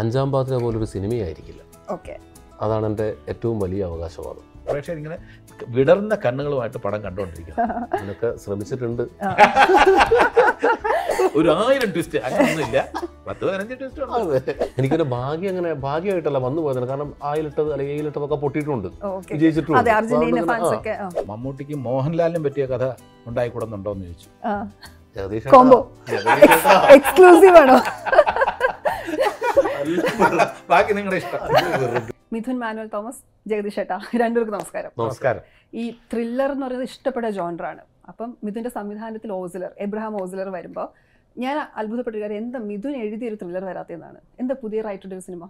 അഞ്ചാം പാത്ര പോലൊരു സിനിമയായിരിക്കില്ല ഓക്കെ അതാണ് എൻ്റെ ഏറ്റവും വലിയ അവകാശവാദം പ്രേക്ഷകർ ഇങ്ങനെ വിടർന്ന കണ്ണുകളുമായിട്ട് പടം കണ്ടുകൊണ്ടിരിക്കുക അതിനൊക്കെ ശ്രമിച്ചിട്ടുണ്ട് ഒരു ആയിരം ട്വിസ്റ്റ് അങ്ങനെയൊന്നുമില്ല പത്ത് പതിനഞ്ച് ട്വിസ്റ്റ് എനിക്കൊരു ഭാഗ്യം അങ്ങനെ ഭാഗ്യമായിട്ടല്ല വന്നു പോയതാണ് കാരണം ആയിലിട്ടത് അല്ലെങ്കിൽ ഏയിലിട്ടതൊക്കെ പൊട്ടിയിട്ടുണ്ട് വിജയിച്ചിട്ടുണ്ട് മമ്മൂട്ടിക്ക് മോഹൻലാലിനും പറ്റിയ കഥ ഉണ്ടായിക്കൂടുന്നുണ്ടോ എന്ന് ചോദിച്ചു എക്സ്ക്ലൂസീവ് ആണോ ബാക്കി നിങ്ങളുടെ ഇഷ്ടം മിഥുൻ മാനുവൽ തോമസ് ജഗദീഷ് ഏട്ടാ രണ്ടുപേർക്ക് നമസ്കാരം നമസ്കാരം ഈ ത്രില്ലർ എന്ന് പറയുന്നത് ഇഷ്ടപ്പെട്ട ജോണറാണ് അപ്പം മിഥുന്റെ സംവിധാനത്തിൽ ഓസിലർ എബ്രഹാം ഓസിലർ വരുമ്പോൾ ഞാൻ അത്ഭുതപ്പെട്ട കാര്യം എന്താ മിഥുൻ എഴുതിയൊരു ത്രില്ലർ വരാത്തതെന്നാണ് എന്താ പുതിയ റൈറ്ററുടെ സിനിമ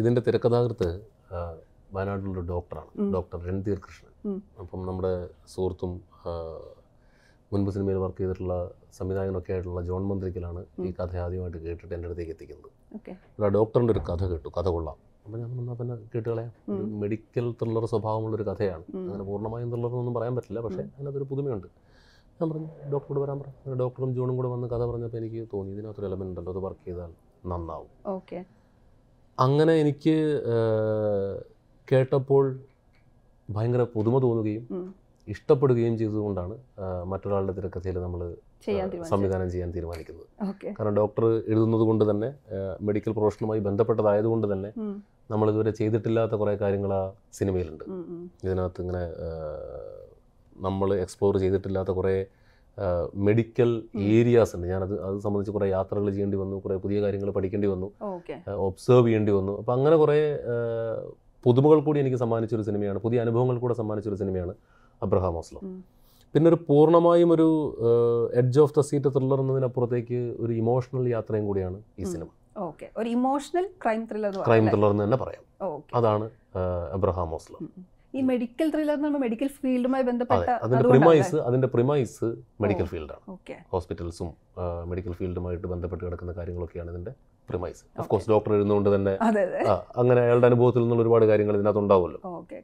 ഇതിന്റെ തിരക്കഥാകൃത്ത് വയനാട്ടിലുള്ള ഡോക്ടറാണ് ഡോക്ടർ രൺധീർ കൃഷ്ണൻ അപ്പം നമ്മുടെ സുഹൃത്തും മുൻപ് സിനിമയിൽ വർക്ക് ചെയ്തിട്ടുള്ള സംവിധായകനൊക്കെ ആയിട്ടുള്ള ജോൺ മന്ത്രിക്കലാണ് ഈ കഥ ആദ്യമായിട്ട് കേട്ടിട്ട് എൻ്റെ അടുത്തേക്ക് എത്തിക്കുന്നത് ഒരു ഡോക്ടറിൻ്റെ ഒരു കഥ കേട്ടു കഥ കൊള്ളാം അപ്പം ഞാൻ എന്നാൽ പിന്നെ കേട്ടുകളെ മെഡിക്കൽ ത്രില്ലർ സ്വഭാവമുള്ളൊരു കഥയാണ് അങ്ങനെ പൂർണ്ണമായും ത്രില്ലർ പറയാൻ പറ്റില്ല പക്ഷേ അതിനകത്തൊരു പുതുമയുണ്ട് ഞാൻ പറഞ്ഞു ഡോക്ടറോട് വരാൻ പറഞ്ഞു ഡോക്ടറും ജോണും കൂടെ വന്ന് കഥ പറഞ്ഞപ്പോൾ എനിക്ക് തോന്നി ഇതിനകത്തൊരു എലമെൻ്റ് ഉണ്ടല്ലോ അത് വർക്ക് ചെയ്താൽ നന്നാവും ഓക്കെ അങ്ങനെ എനിക്ക് കേട്ടപ്പോൾ ഭയങ്കര പുതുമ തോന്നുകയും ഇഷ്ടപ്പെടുകയും ചെയ്തുകൊണ്ടാണ് മറ്റൊരാളുടെ തിരക്കഥയിൽ നമ്മൾ സംവിധാനം ചെയ്യാൻ തീരുമാനിക്കുന്നത് കാരണം ഡോക്ടർ എഴുതുന്നത് കൊണ്ട് തന്നെ മെഡിക്കൽ പ്രൊഫഷനുമായി ബന്ധപ്പെട്ടതായതുകൊണ്ട് തന്നെ നമ്മൾ ഇതുവരെ ചെയ്തിട്ടില്ലാത്ത കുറേ കാര്യങ്ങൾ ആ സിനിമയിലുണ്ട് ഇതിനകത്ത് ഇങ്ങനെ നമ്മൾ എക്സ്പ്ലോർ ചെയ്തിട്ടില്ലാത്ത കുറേ മെഡിക്കൽ ഏരിയാസ് ഉണ്ട് ഞാനത് അത് സംബന്ധിച്ച് കുറേ യാത്രകൾ ചെയ്യേണ്ടി വന്നു കുറേ പുതിയ കാര്യങ്ങൾ പഠിക്കേണ്ടി വന്നു ഒബ്സേർവ് ചെയ്യേണ്ടി വന്നു അപ്പം അങ്ങനെ കുറേ പുതുമകൾ കൂടി എനിക്ക് സമ്മാനിച്ചൊരു സിനിമയാണ് പുതിയ അനുഭവങ്ങൾ കൂടെ സമ്മാനിച്ചൊരു സിനിമയാണ് അബ്രഹാം അസ്ലം പിന്നെ ഒരു പൂർണ്ണമായും ഒരു edge of the seat thriller എന്നതിനപ്പുറത്തേക്ക് ഒരു ഇമോഷണൽ യാത്രയും കൂടിയാണ് ഈ സിനിമ ഒരു emotional crime thriller crime thriller എന്ന് തന്നെ പറയാം അതാണ് അബ്രഹാം ഓസ്ലം ഈ മെഡിക്കൽ ത്രില്ലർ എന്ന് മെഡിക്കൽ ഫീൽഡുമായി ബന്ധപ്പെട്ട അതിന്റെ പ്രിമൈസ് അതിന്റെ പ്രിമൈസ് മെഡിക്കൽ ഫീൽഡാണ് ഹോസ്പിറ്റൽസും മെഡിക്കൽ ഫീൽഡുമായിട്ട് ബന്ധപ്പെട്ട് കിടക്കുന്ന കാര്യങ്ങളൊക്കെയാണ് ഇതിന്റെ പ്രിമൈസ് ഓഫ് കോഴ്സ് ഡോക്ടർ എഴുതുന്നതുകൊണ്ട് തന്നെ അങ്ങനെ അയാളുടെ അനുഭവത്തിൽ നിന്നുള്ള ഒരുപാട് കാര്യങ്ങൾ ഇതിനകത്ത് ഉണ്ടാവുമല്ലോ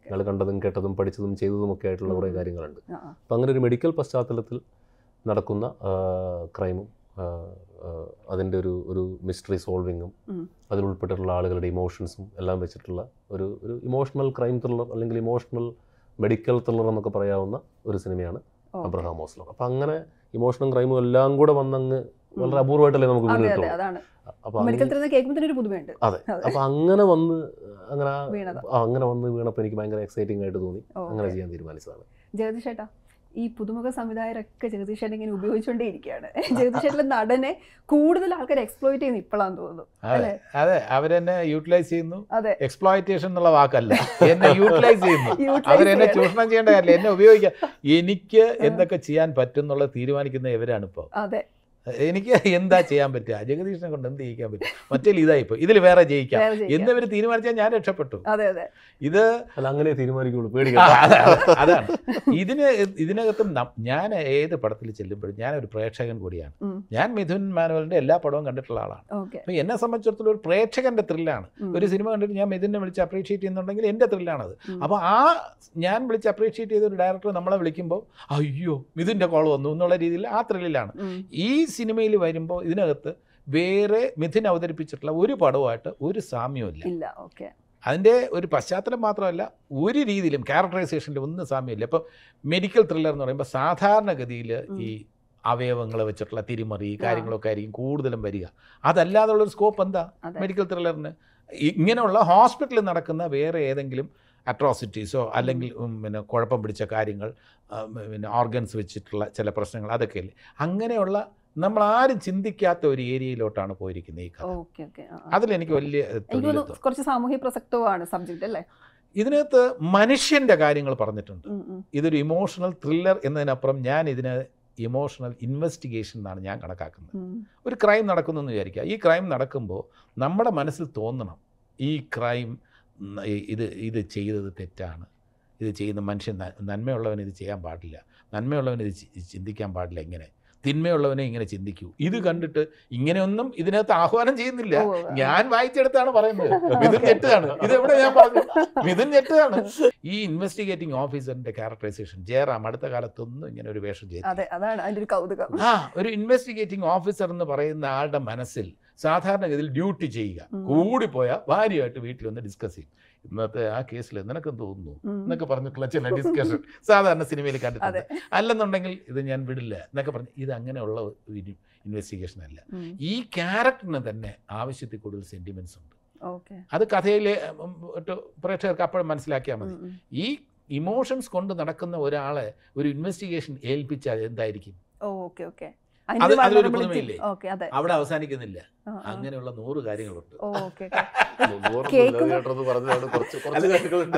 അയാൾ കണ്ടതും കേട്ടതും പഠിച്ചതും ചെയ്തതും ഒക്കെ ആയിട്ടുള്ള കുറേ കാര്യങ്ങളുണ്ട് അപ്പം അങ്ങനെ ഒരു മെഡിക്കൽ പശ്ചാത്തലത്തിൽ നടക്കുന്ന ക്രൈമും അതിൻ്റെ ഒരു ഒരു മിസ്റ്ററി സോൾവിങ്ങും അതിൽ ഉൾപ്പെട്ടിട്ടുള്ള ആളുകളുടെ ഇമോഷൻസും എല്ലാം വെച്ചിട്ടുള്ള ഒരു ഒരു ഇമോഷണൽ ക്രൈം ത്രില്ലർ അല്ലെങ്കിൽ ഇമോഷണൽ മെഡിക്കൽ ത്രില്ലർ എന്നൊക്കെ പറയാവുന്ന ഒരു സിനിമയാണ് അബ്രഹാം മോസ്ലർ അപ്പം അങ്ങനെ ഇമോഷണൽ ക്രൈമും എല്ലാം കൂടെ വന്നങ്ങ് വളരെ അപൂർവമായിട്ടല്ലേ നമുക്ക് വീണ്ടും അതെ അപ്പൊ അങ്ങനെ വന്ന് അങ്ങനെ അങ്ങനെ വന്ന് വീണപ്പോൾ എനിക്ക് ഭയങ്കര എക്സൈറ്റിംഗ് ആയിട്ട് തോന്നി അങ്ങനെ ചെയ്യാൻ തീരുമാനിച്ചതാണ് ജഗദീഷ് ഈ പുതുമുഖ സംവിധായകരൊക്കെ ജഗദീഷ് ചേട്ടൻ ഇങ്ങനെ ഉപയോഗിച്ചുകൊണ്ടേ ഇരിക്കുകയാണ് ജഗദീഷ് ചേട്ടൻ്റെ നടനെ കൂടുതൽ ആൾക്കാർ എക്സ്പ്ലോയിറ്റ് ചെയ്യുന്നു ഇപ്പോഴാന്ന് തോന്നുന്നു അതെ അതെ അവരെന്നെ യൂട്ടിലൈസ് ചെയ്യുന്നു അതെ എക്സ്പ്ലോയിറ്റേഷൻ എന്നുള്ള വാക്കല്ല എന്നെ യൂട്ടിലൈസ് ചെയ്യുന്നു അവരെന്നെ ചൂഷണം ചെയ്യേണ്ട കാര്യമില്ല എന്നെ ഉപയോഗിക്കാം എനിക്ക് എന്തൊക്കെ ചെയ്യാൻ പറ്റും എന്നുള്ളത് തീരുമാനിക്കുന്ന ഇവരാണ് ഇപ്പോൾ അതെ എനിക്ക് എന്താ ചെയ്യാൻ പറ്റുക ജഗദീഷിനെ കൊണ്ട് എന്ത് ജയിക്കാൻ പറ്റും മറ്റേ ഇതായിപ്പോ ഇതിൽ വേറെ ജയിക്കാം എന്നിവർ തീരുമാനിച്ചാൽ ഞാൻ രക്ഷപ്പെട്ടു ഇത് അങ്ങനെ തീരുമാനിക്കുള്ളൂ അതാണ് ഇതിന് ഇതിനകത്തും ഞാൻ ഏത് പടത്തിൽ ചെല്ലുമ്പോഴും ഞാൻ ഒരു പ്രേക്ഷകൻ കൂടിയാണ് ഞാൻ മിഥുൻ മാനുവലിന്റെ എല്ലാ പടവും കണ്ടിട്ടുള്ള ആളാണ് അപ്പൊ എന്നെ സംബന്ധിച്ചിടത്തോളം ഒരു പ്രേക്ഷകന്റെ ത്രില്ലാണ് ഒരു സിനിമ കണ്ടിട്ട് ഞാൻ മിഥുനെ വിളിച്ച് അപ്രീഷിയേറ്റ് ചെയ്യുന്നുണ്ടെങ്കിൽ എന്റെ ത്രില്ലാണത് അപ്പൊ ആ ഞാൻ വിളിച്ച് അപ്രീഷിയേറ്റ് ചെയ്ത ഒരു ഡയറക്ടർ നമ്മളെ വിളിക്കുമ്പോൾ അയ്യോ മിഥുന്റെ കോൾ വന്നു എന്നുള്ള രീതിയിൽ ആ ത്രില്ലിലാണ് ഈ സിനിമയിൽ വരുമ്പോൾ ഇതിനകത്ത് വേറെ മിഥുൻ അവതരിപ്പിച്ചിട്ടുള്ള ഒരു പടവുമായിട്ട് ഒരു സാമ്യമില്ല ഇല്ല ഓക്കെ അതിൻ്റെ ഒരു പശ്ചാത്തലം മാത്രമല്ല ഒരു രീതിയിലും ക്യാരക്ടറൈസേഷൻ്റെ ഒന്നും സാമ്യമില്ല ഇപ്പം മെഡിക്കൽ ത്രില്ലർ എന്ന് പറയുമ്പോൾ സാധാരണഗതിയിൽ ഈ അവയവങ്ങൾ വെച്ചിട്ടുള്ള തിരിമറി കാര്യങ്ങളൊക്കെ ആയിരിക്കും കൂടുതലും വരിക അതല്ലാതുള്ളൊരു സ്കോപ്പ് എന്താ മെഡിക്കൽ ത്രില്ലറിന് ഇങ്ങനെയുള്ള ഹോസ്പിറ്റലിൽ നടക്കുന്ന വേറെ ഏതെങ്കിലും അട്രോസിറ്റീസോ അല്ലെങ്കിൽ പിന്നെ കുഴപ്പം പിടിച്ച കാര്യങ്ങൾ പിന്നെ ഓർഗൻസ് വെച്ചിട്ടുള്ള ചില പ്രശ്നങ്ങൾ അതൊക്കെ അല്ലേ അങ്ങനെയുള്ള നമ്മൾ ആരും ചിന്തിക്കാത്ത ഒരു ഏരിയയിലോട്ടാണ് പോയിരിക്കുന്നത് ഈ കഥ എനിക്ക് വലിയ കുറച്ച് സാമൂഹ്യ പ്രസക്തവുമാണ് സബ്ജക്റ്റ് അല്ലേ ഇതിനകത്ത് മനുഷ്യന്റെ കാര്യങ്ങൾ പറഞ്ഞിട്ടുണ്ട് ഇതൊരു ഇമോഷണൽ ത്രില്ലർ എന്നതിനപ്പുറം ഞാൻ ഇതിനെ ഇമോഷണൽ ഇൻവെസ്റ്റിഗേഷൻ എന്നാണ് ഞാൻ കണക്കാക്കുന്നത് ഒരു ക്രൈം നടക്കുന്നു എന്ന് വിചാരിക്കുക ഈ ക്രൈം നടക്കുമ്പോൾ നമ്മുടെ മനസ്സിൽ തോന്നണം ഈ ക്രൈം ഇത് ഇത് ചെയ്തത് തെറ്റാണ് ഇത് ചെയ്യുന്ന മനുഷ്യൻ നന്മയുള്ളവൻ ഇത് ചെയ്യാൻ പാടില്ല നന്മയുള്ളവൻ ഇത് ചിന്തിക്കാൻ പാടില്ല എങ്ങനെ തിന്മയുള്ളവനെ ഇങ്ങനെ ചിന്തിക്കൂ ഇത് കണ്ടിട്ട് ഇങ്ങനെയൊന്നും ഇതിനകത്ത് ആഹ്വാനം ചെയ്യുന്നില്ല ഞാൻ വായിച്ചെടുത്താണ് പറയുന്നത് മിഥുൻ ഞെട്ടാണ് ഇത് എവിടെ ഞാൻ പറഞ്ഞു മിഥുൻ ഞെട്ടാണ് ഈ ഇൻവെസ്റ്റിഗേറ്റിംഗ് ഓഫീസറിന്റെ ക്യാരക്ടറൈസേഷൻ ജയറാം അടുത്ത കാലത്തൊന്നും ഇങ്ങനെ ഒരു വേഷം ചെയ്തു ആ ഒരു ഇൻവെസ്റ്റിഗേറ്റിംഗ് ഓഫീസർ എന്ന് പറയുന്ന ആളുടെ മനസ്സിൽ സാധാരണഗതിയിൽ ഡ്യൂട്ടി ചെയ്യുക കൂടിപ്പോയാൽ ഭാര്യയായിട്ട് വീട്ടിൽ വന്ന് ഡിസ്കസ് ചെയ്യും ഇന്നത്തെ ആ കേസിൽ നിനക്കും തോന്നുന്നു എന്നൊക്കെ പറഞ്ഞിട്ടുള്ള ചില ഡിസ്കഷൻ സാധാരണ സിനിമയിൽ കണ്ടിട്ടുണ്ട് അല്ലെന്നുണ്ടെങ്കിൽ ഇത് ഞാൻ വിടില്ല എന്നൊക്കെ പറഞ്ഞു ഇത് അങ്ങനെയുള്ള ഇൻവെസ്റ്റിഗേഷൻ അല്ല ഈ ക്യാരക്ടറിന് തന്നെ ആവശ്യത്തിൽ കൂടുതൽ സെന്റിമെന്റ്സ് ഉണ്ട് അത് കഥയിലെ പ്രേക്ഷകർക്ക് അപ്പോഴും മനസ്സിലാക്കിയാൽ മതി ഈ ഇമോഷൻസ് കൊണ്ട് നടക്കുന്ന ഒരാളെ ഒരു ഇൻവെസ്റ്റിഗേഷൻ ഏൽപ്പിച്ചാൽ എന്തായിരിക്കും ഓക്കെ ഓക്കെ അവിടെ അവസാനിക്കുന്നില്ല അങ്ങനെയുള്ള നൂറ് കാര്യങ്ങളുണ്ട്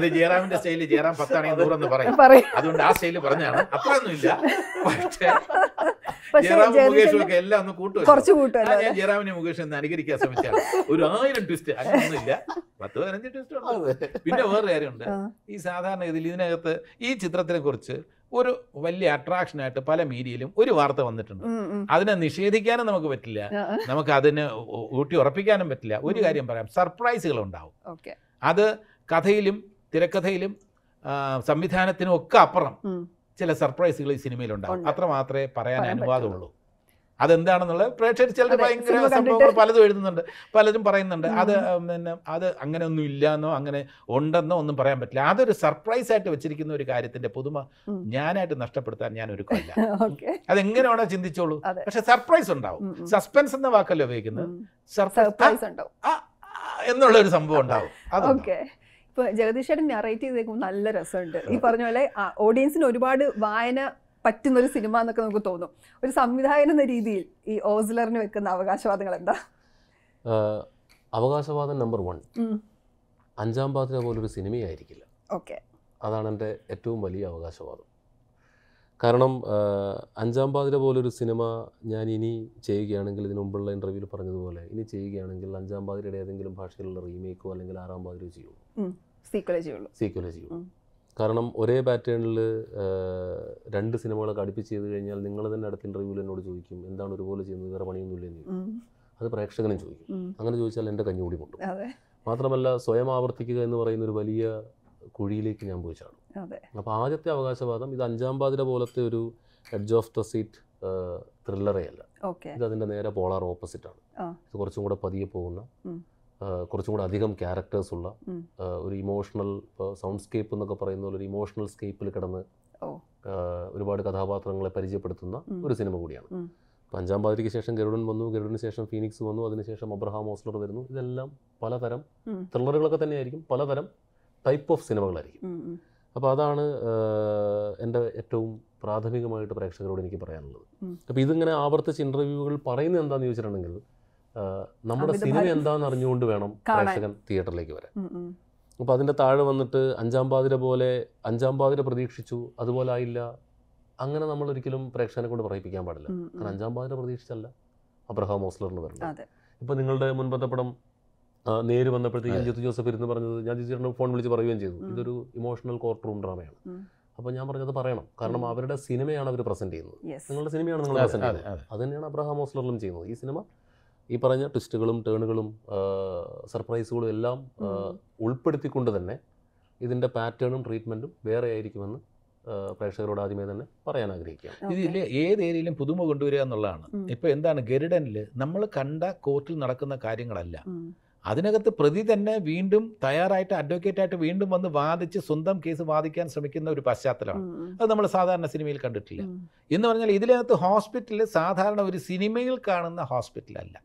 അത് ജയറാമിന്റെ സ്റ്റൈലിൽ ജയറാം പത്താണെങ്കിൽ നൂറെന്ന് പറയും അതുകൊണ്ട് ആ സ്റ്റൈലിൽ പറഞ്ഞാണ് അത്രയൊന്നുമില്ല പക്ഷേ മുകേഷും എല്ലാം ഒന്ന് കൂട്ടുമല്ലോ കുറച്ച് കൂട്ടുമല്ലോ ഞാൻ ജയറാമിനെ മുകേഷ് എന്ന് അനുകരിക്കാൻ ശ്രമിച്ചാൽ ഒരു ആയിരം ട്വിസ്റ്റ് അങ്ങനെയൊന്നുമില്ല പത്ത് പതിനഞ്ച് ട്വിസ്റ്റ് ഉണ്ട് പിന്നെ വേറെ കാര്യമുണ്ട് ഈ സാധാരണ ഇതിൽ ഇതിനകത്ത് ഈ ചിത്രത്തിനെ കുറിച്ച് ഒരു വലിയ അട്രാക്ഷനായിട്ട് പല മീഡിയയിലും ഒരു വാർത്ത വന്നിട്ടുണ്ട് അതിനെ നിഷേധിക്കാനും നമുക്ക് പറ്റില്ല നമുക്ക് അതിന് ഊട്ടി ഉറപ്പിക്കാനും പറ്റില്ല ഒരു കാര്യം പറയാം സർപ്രൈസുകൾ ഉണ്ടാവും അത് കഥയിലും തിരക്കഥയിലും സംവിധാനത്തിനും ഒക്കെ അപ്പുറം ചില സർപ്രൈസുകൾ ഈ സിനിമയിലുണ്ടാകും അത്ര മാത്രമേ പറയാൻ അനുവാദമുള്ളൂ അതെന്താണെന്നുള്ളത് പ്രേക്ഷകർ ചിലർ ഭയങ്കര സംഭവങ്ങൾ പലതും എഴുതുന്നുണ്ട് പലരും പറയുന്നുണ്ട് അത് പിന്നെ അത് അങ്ങനെ ഒന്നും ഇല്ലാന്നോ അങ്ങനെ ഉണ്ടെന്നോ ഒന്നും പറയാൻ പറ്റില്ല അതൊരു സർപ്രൈസ് ആയിട്ട് വെച്ചിരിക്കുന്ന ഒരു കാര്യത്തിന്റെ പുതുമ ഞാനായിട്ട് നഷ്ടപ്പെടുത്താൻ ഞാൻ ഒരുക്കമില്ല അതെങ്ങനെയാണോ ചിന്തിച്ചോളൂ പക്ഷെ സർപ്രൈസ് ഉണ്ടാവും സസ്പെൻസ് എന്ന വാക്കല്ലേ ഉപയോഗിക്കുന്നത് സർപ്രൈസ് എന്നുള്ള ഒരു സംഭവം ഉണ്ടാവും അതൊക്കെ ഇപ്പൊ ജഗദീഷേട്ടൻ നറേറ്റ് ചെയ്തേക്കും നല്ല രസമുണ്ട് ഈ പറഞ്ഞ പോലെ ഓഡിയൻസിന് ഒരുപാട് വായന പറ്റുന്ന ഒരു സിനിമ എന്നൊക്കെ നമുക്ക് തോന്നും ഒരു സംവിധായകൻ എന്ന രീതിയിൽ ഈ ഓസ്ലറിന് വെക്കുന്ന അവകാശവാദങ്ങൾ എന്താ അവകാശവാദം നമ്പർ വൺ അഞ്ചാം പാതിര പോലൊരു സിനിമയായിരിക്കില്ല ഓക്കെ അതാണ് എൻ്റെ ഏറ്റവും വലിയ അവകാശവാദം കാരണം അഞ്ചാം പാതിര പോലൊരു സിനിമ ഞാൻ ഇനി ചെയ്യുകയാണെങ്കിൽ ഇതിനു മുമ്പുള്ള ഇൻ്റർവ്യൂവിൽ പറഞ്ഞതുപോലെ ഇനി ചെയ്യുകയാണെങ്കിൽ അഞ്ചാം പാതിരയുടെ ഏതെങ്കിലും ഭാഷയിലുള്ള റീമേക്കോ അല്ലെങ്കിൽ ആറാം പാതിരയോ ചെയ്യുമോ കാരണം ഒരേ പാറ്റേണിൽ രണ്ട് സിനിമകളൊക്കെ അടുപ്പിച്ച് ചെയ്ത് കഴിഞ്ഞാൽ നിങ്ങൾ തന്നെ അടുത്ത ഇന്റർവ്യൂവിൽ എന്നോട് ചോദിക്കും എന്താണ് ഒരുപോലെ ചെയ്യുന്നത് വേറെ പണിയൊന്നുമില്ല എന്ന് അത് പ്രേക്ഷകനും ചോദിക്കും അങ്ങനെ ചോദിച്ചാൽ എൻ്റെ കഞ്ഞുകൂടി മുട്ടും മാത്രമല്ല സ്വയം ആവർത്തിക്കുക എന്ന് പറയുന്ന ഒരു വലിയ കുഴിയിലേക്ക് ഞാൻ പോയി ചാടും അപ്പോൾ ആദ്യത്തെ അവകാശവാദം ഇത് അഞ്ചാം പാതിര പോലത്തെ ഒരു എഡ്ജ് ഓഫ് ദ സീറ്റ് ത്രില്ലറേ അല്ല ഇത് അതിൻ്റെ നേരെ പോളാർ ഓപ്പോസിറ്റ് ആണ് ഇത് കുറച്ചും കൂടെ പതിയെ പോകുന്ന കുറച്ചും കൂടെ അധികം ക്യാരക്ടേഴ്സ് ഉള്ള ഒരു ഇമോഷണൽ സൗണ്ട് സ്കേപ്പ് എന്നൊക്കെ പറയുന്ന ഒരു ഇമോഷണൽ സ്കേപ്പിൽ കിടന്ന് ഒരുപാട് കഥാപാത്രങ്ങളെ പരിചയപ്പെടുത്തുന്ന ഒരു സിനിമ കൂടിയാണ് അഞ്ചാം പാതിരിക്ക് ശേഷം ഗരുഡൻ വന്നു ഗരുഡിന് ശേഷം ഫീനിക്സ് വന്നു അതിനുശേഷം അബ്രഹാം ഓസ്ലർ വരുന്നു ഇതെല്ലാം പലതരം ത്രില്ലറുകളൊക്കെ തന്നെയായിരിക്കും പലതരം ടൈപ്പ് ഓഫ് സിനിമകളായിരിക്കും അപ്പോൾ അതാണ് എൻ്റെ ഏറ്റവും പ്രാഥമികമായിട്ട് പ്രേക്ഷകരോട് എനിക്ക് പറയാനുള്ളത് അപ്പോൾ ഇതിങ്ങനെ ആവർത്തിച്ച് ഇൻ്റർവ്യൂകൾ പറയുന്നത് എന്താണെന്ന് ചോദിച്ചിട്ടുണ്ടെങ്കിൽ നമ്മുടെ സിനിമ എന്താണെന്ന് അറിഞ്ഞുകൊണ്ട് വേണം പ്രേക്ഷകൻ തിയേറ്ററിലേക്ക് വരാൻ അപ്പോൾ അതിൻ്റെ താഴെ വന്നിട്ട് അഞ്ചാം പാതിര പോലെ അഞ്ചാം പാതിര പ്രതീക്ഷിച്ചു അതുപോലെ ആയില്ല അങ്ങനെ നമ്മൾ ഒരിക്കലും പ്രേക്ഷകനെ കൊണ്ട് പറയിപ്പിക്കാൻ പാടില്ല കാരണം അഞ്ചാം പാതിര പ്രതീക്ഷിച്ചല്ല അബ്രഹാം മോസ്ലറിന് വരുന്നത് ഇപ്പോൾ നിങ്ങളുടെ മുൻപത്തെ പടം നേര് വന്നപ്പോഴത്തേക്കും ജിത്തു ജോസഫ് ഇരുന്ന് പറഞ്ഞത് ഞാൻ ജിത്തു ഫോൺ വിളിച്ച് പറയുകയും ചെയ്തു ഇതൊരു ഇമോഷണൽ കോർട്ട് റൂം ഡ്രാമയാണ് അപ്പോൾ ഞാൻ പറഞ്ഞത് പറയണം കാരണം അവരുടെ സിനിമയാണ് അവർ പ്രസന്റ് ചെയ്യുന്നത് നിങ്ങളുടെ സിനിമയാണ് നിങ്ങൾ പ്രസന്റ് ചെയ്യുന്നത് അത് തന്നെയാണ് അബ്രഹാം മോസ്ലറിലും ചെയ്യുന്നത് ഈ സിനിമ ഈ പറഞ്ഞ ട്വിസ്റ്റുകളും ടേണുകളും സർപ്രൈസുകളും എല്ലാം ഉൾപ്പെടുത്തിക്കൊണ്ട് തന്നെ ഇതിൻ്റെ പാറ്റേണും ട്രീറ്റ്മെൻറ്റും വേറെ ആയിരിക്കുമെന്ന് പ്രേക്ഷകരോട് ആദ്യമേ തന്നെ പറയാൻ ആഗ്രഹിക്കാം ഇതിൽ ഏത് ഏരിയയിലും പുതുമ കൊണ്ടുവരിക എന്നുള്ളതാണ് ഇപ്പോൾ എന്താണ് ഗരുഡനിൽ നമ്മൾ കണ്ട കോർട്ടിൽ നടക്കുന്ന കാര്യങ്ങളല്ല അതിനകത്ത് പ്രതി തന്നെ വീണ്ടും തയ്യാറായിട്ട് അഡ്വക്കേറ്റായിട്ട് വീണ്ടും വന്ന് വാദിച്ച് സ്വന്തം കേസ് വാദിക്കാൻ ശ്രമിക്കുന്ന ഒരു പശ്ചാത്തലമാണ് അത് നമ്മൾ സാധാരണ സിനിമയിൽ കണ്ടിട്ടില്ല എന്ന് പറഞ്ഞാൽ ഇതിനകത്ത് ഹോസ്പിറ്റൽ സാധാരണ ഒരു സിനിമയിൽ കാണുന്ന ഹോസ്പിറ്റലല്ല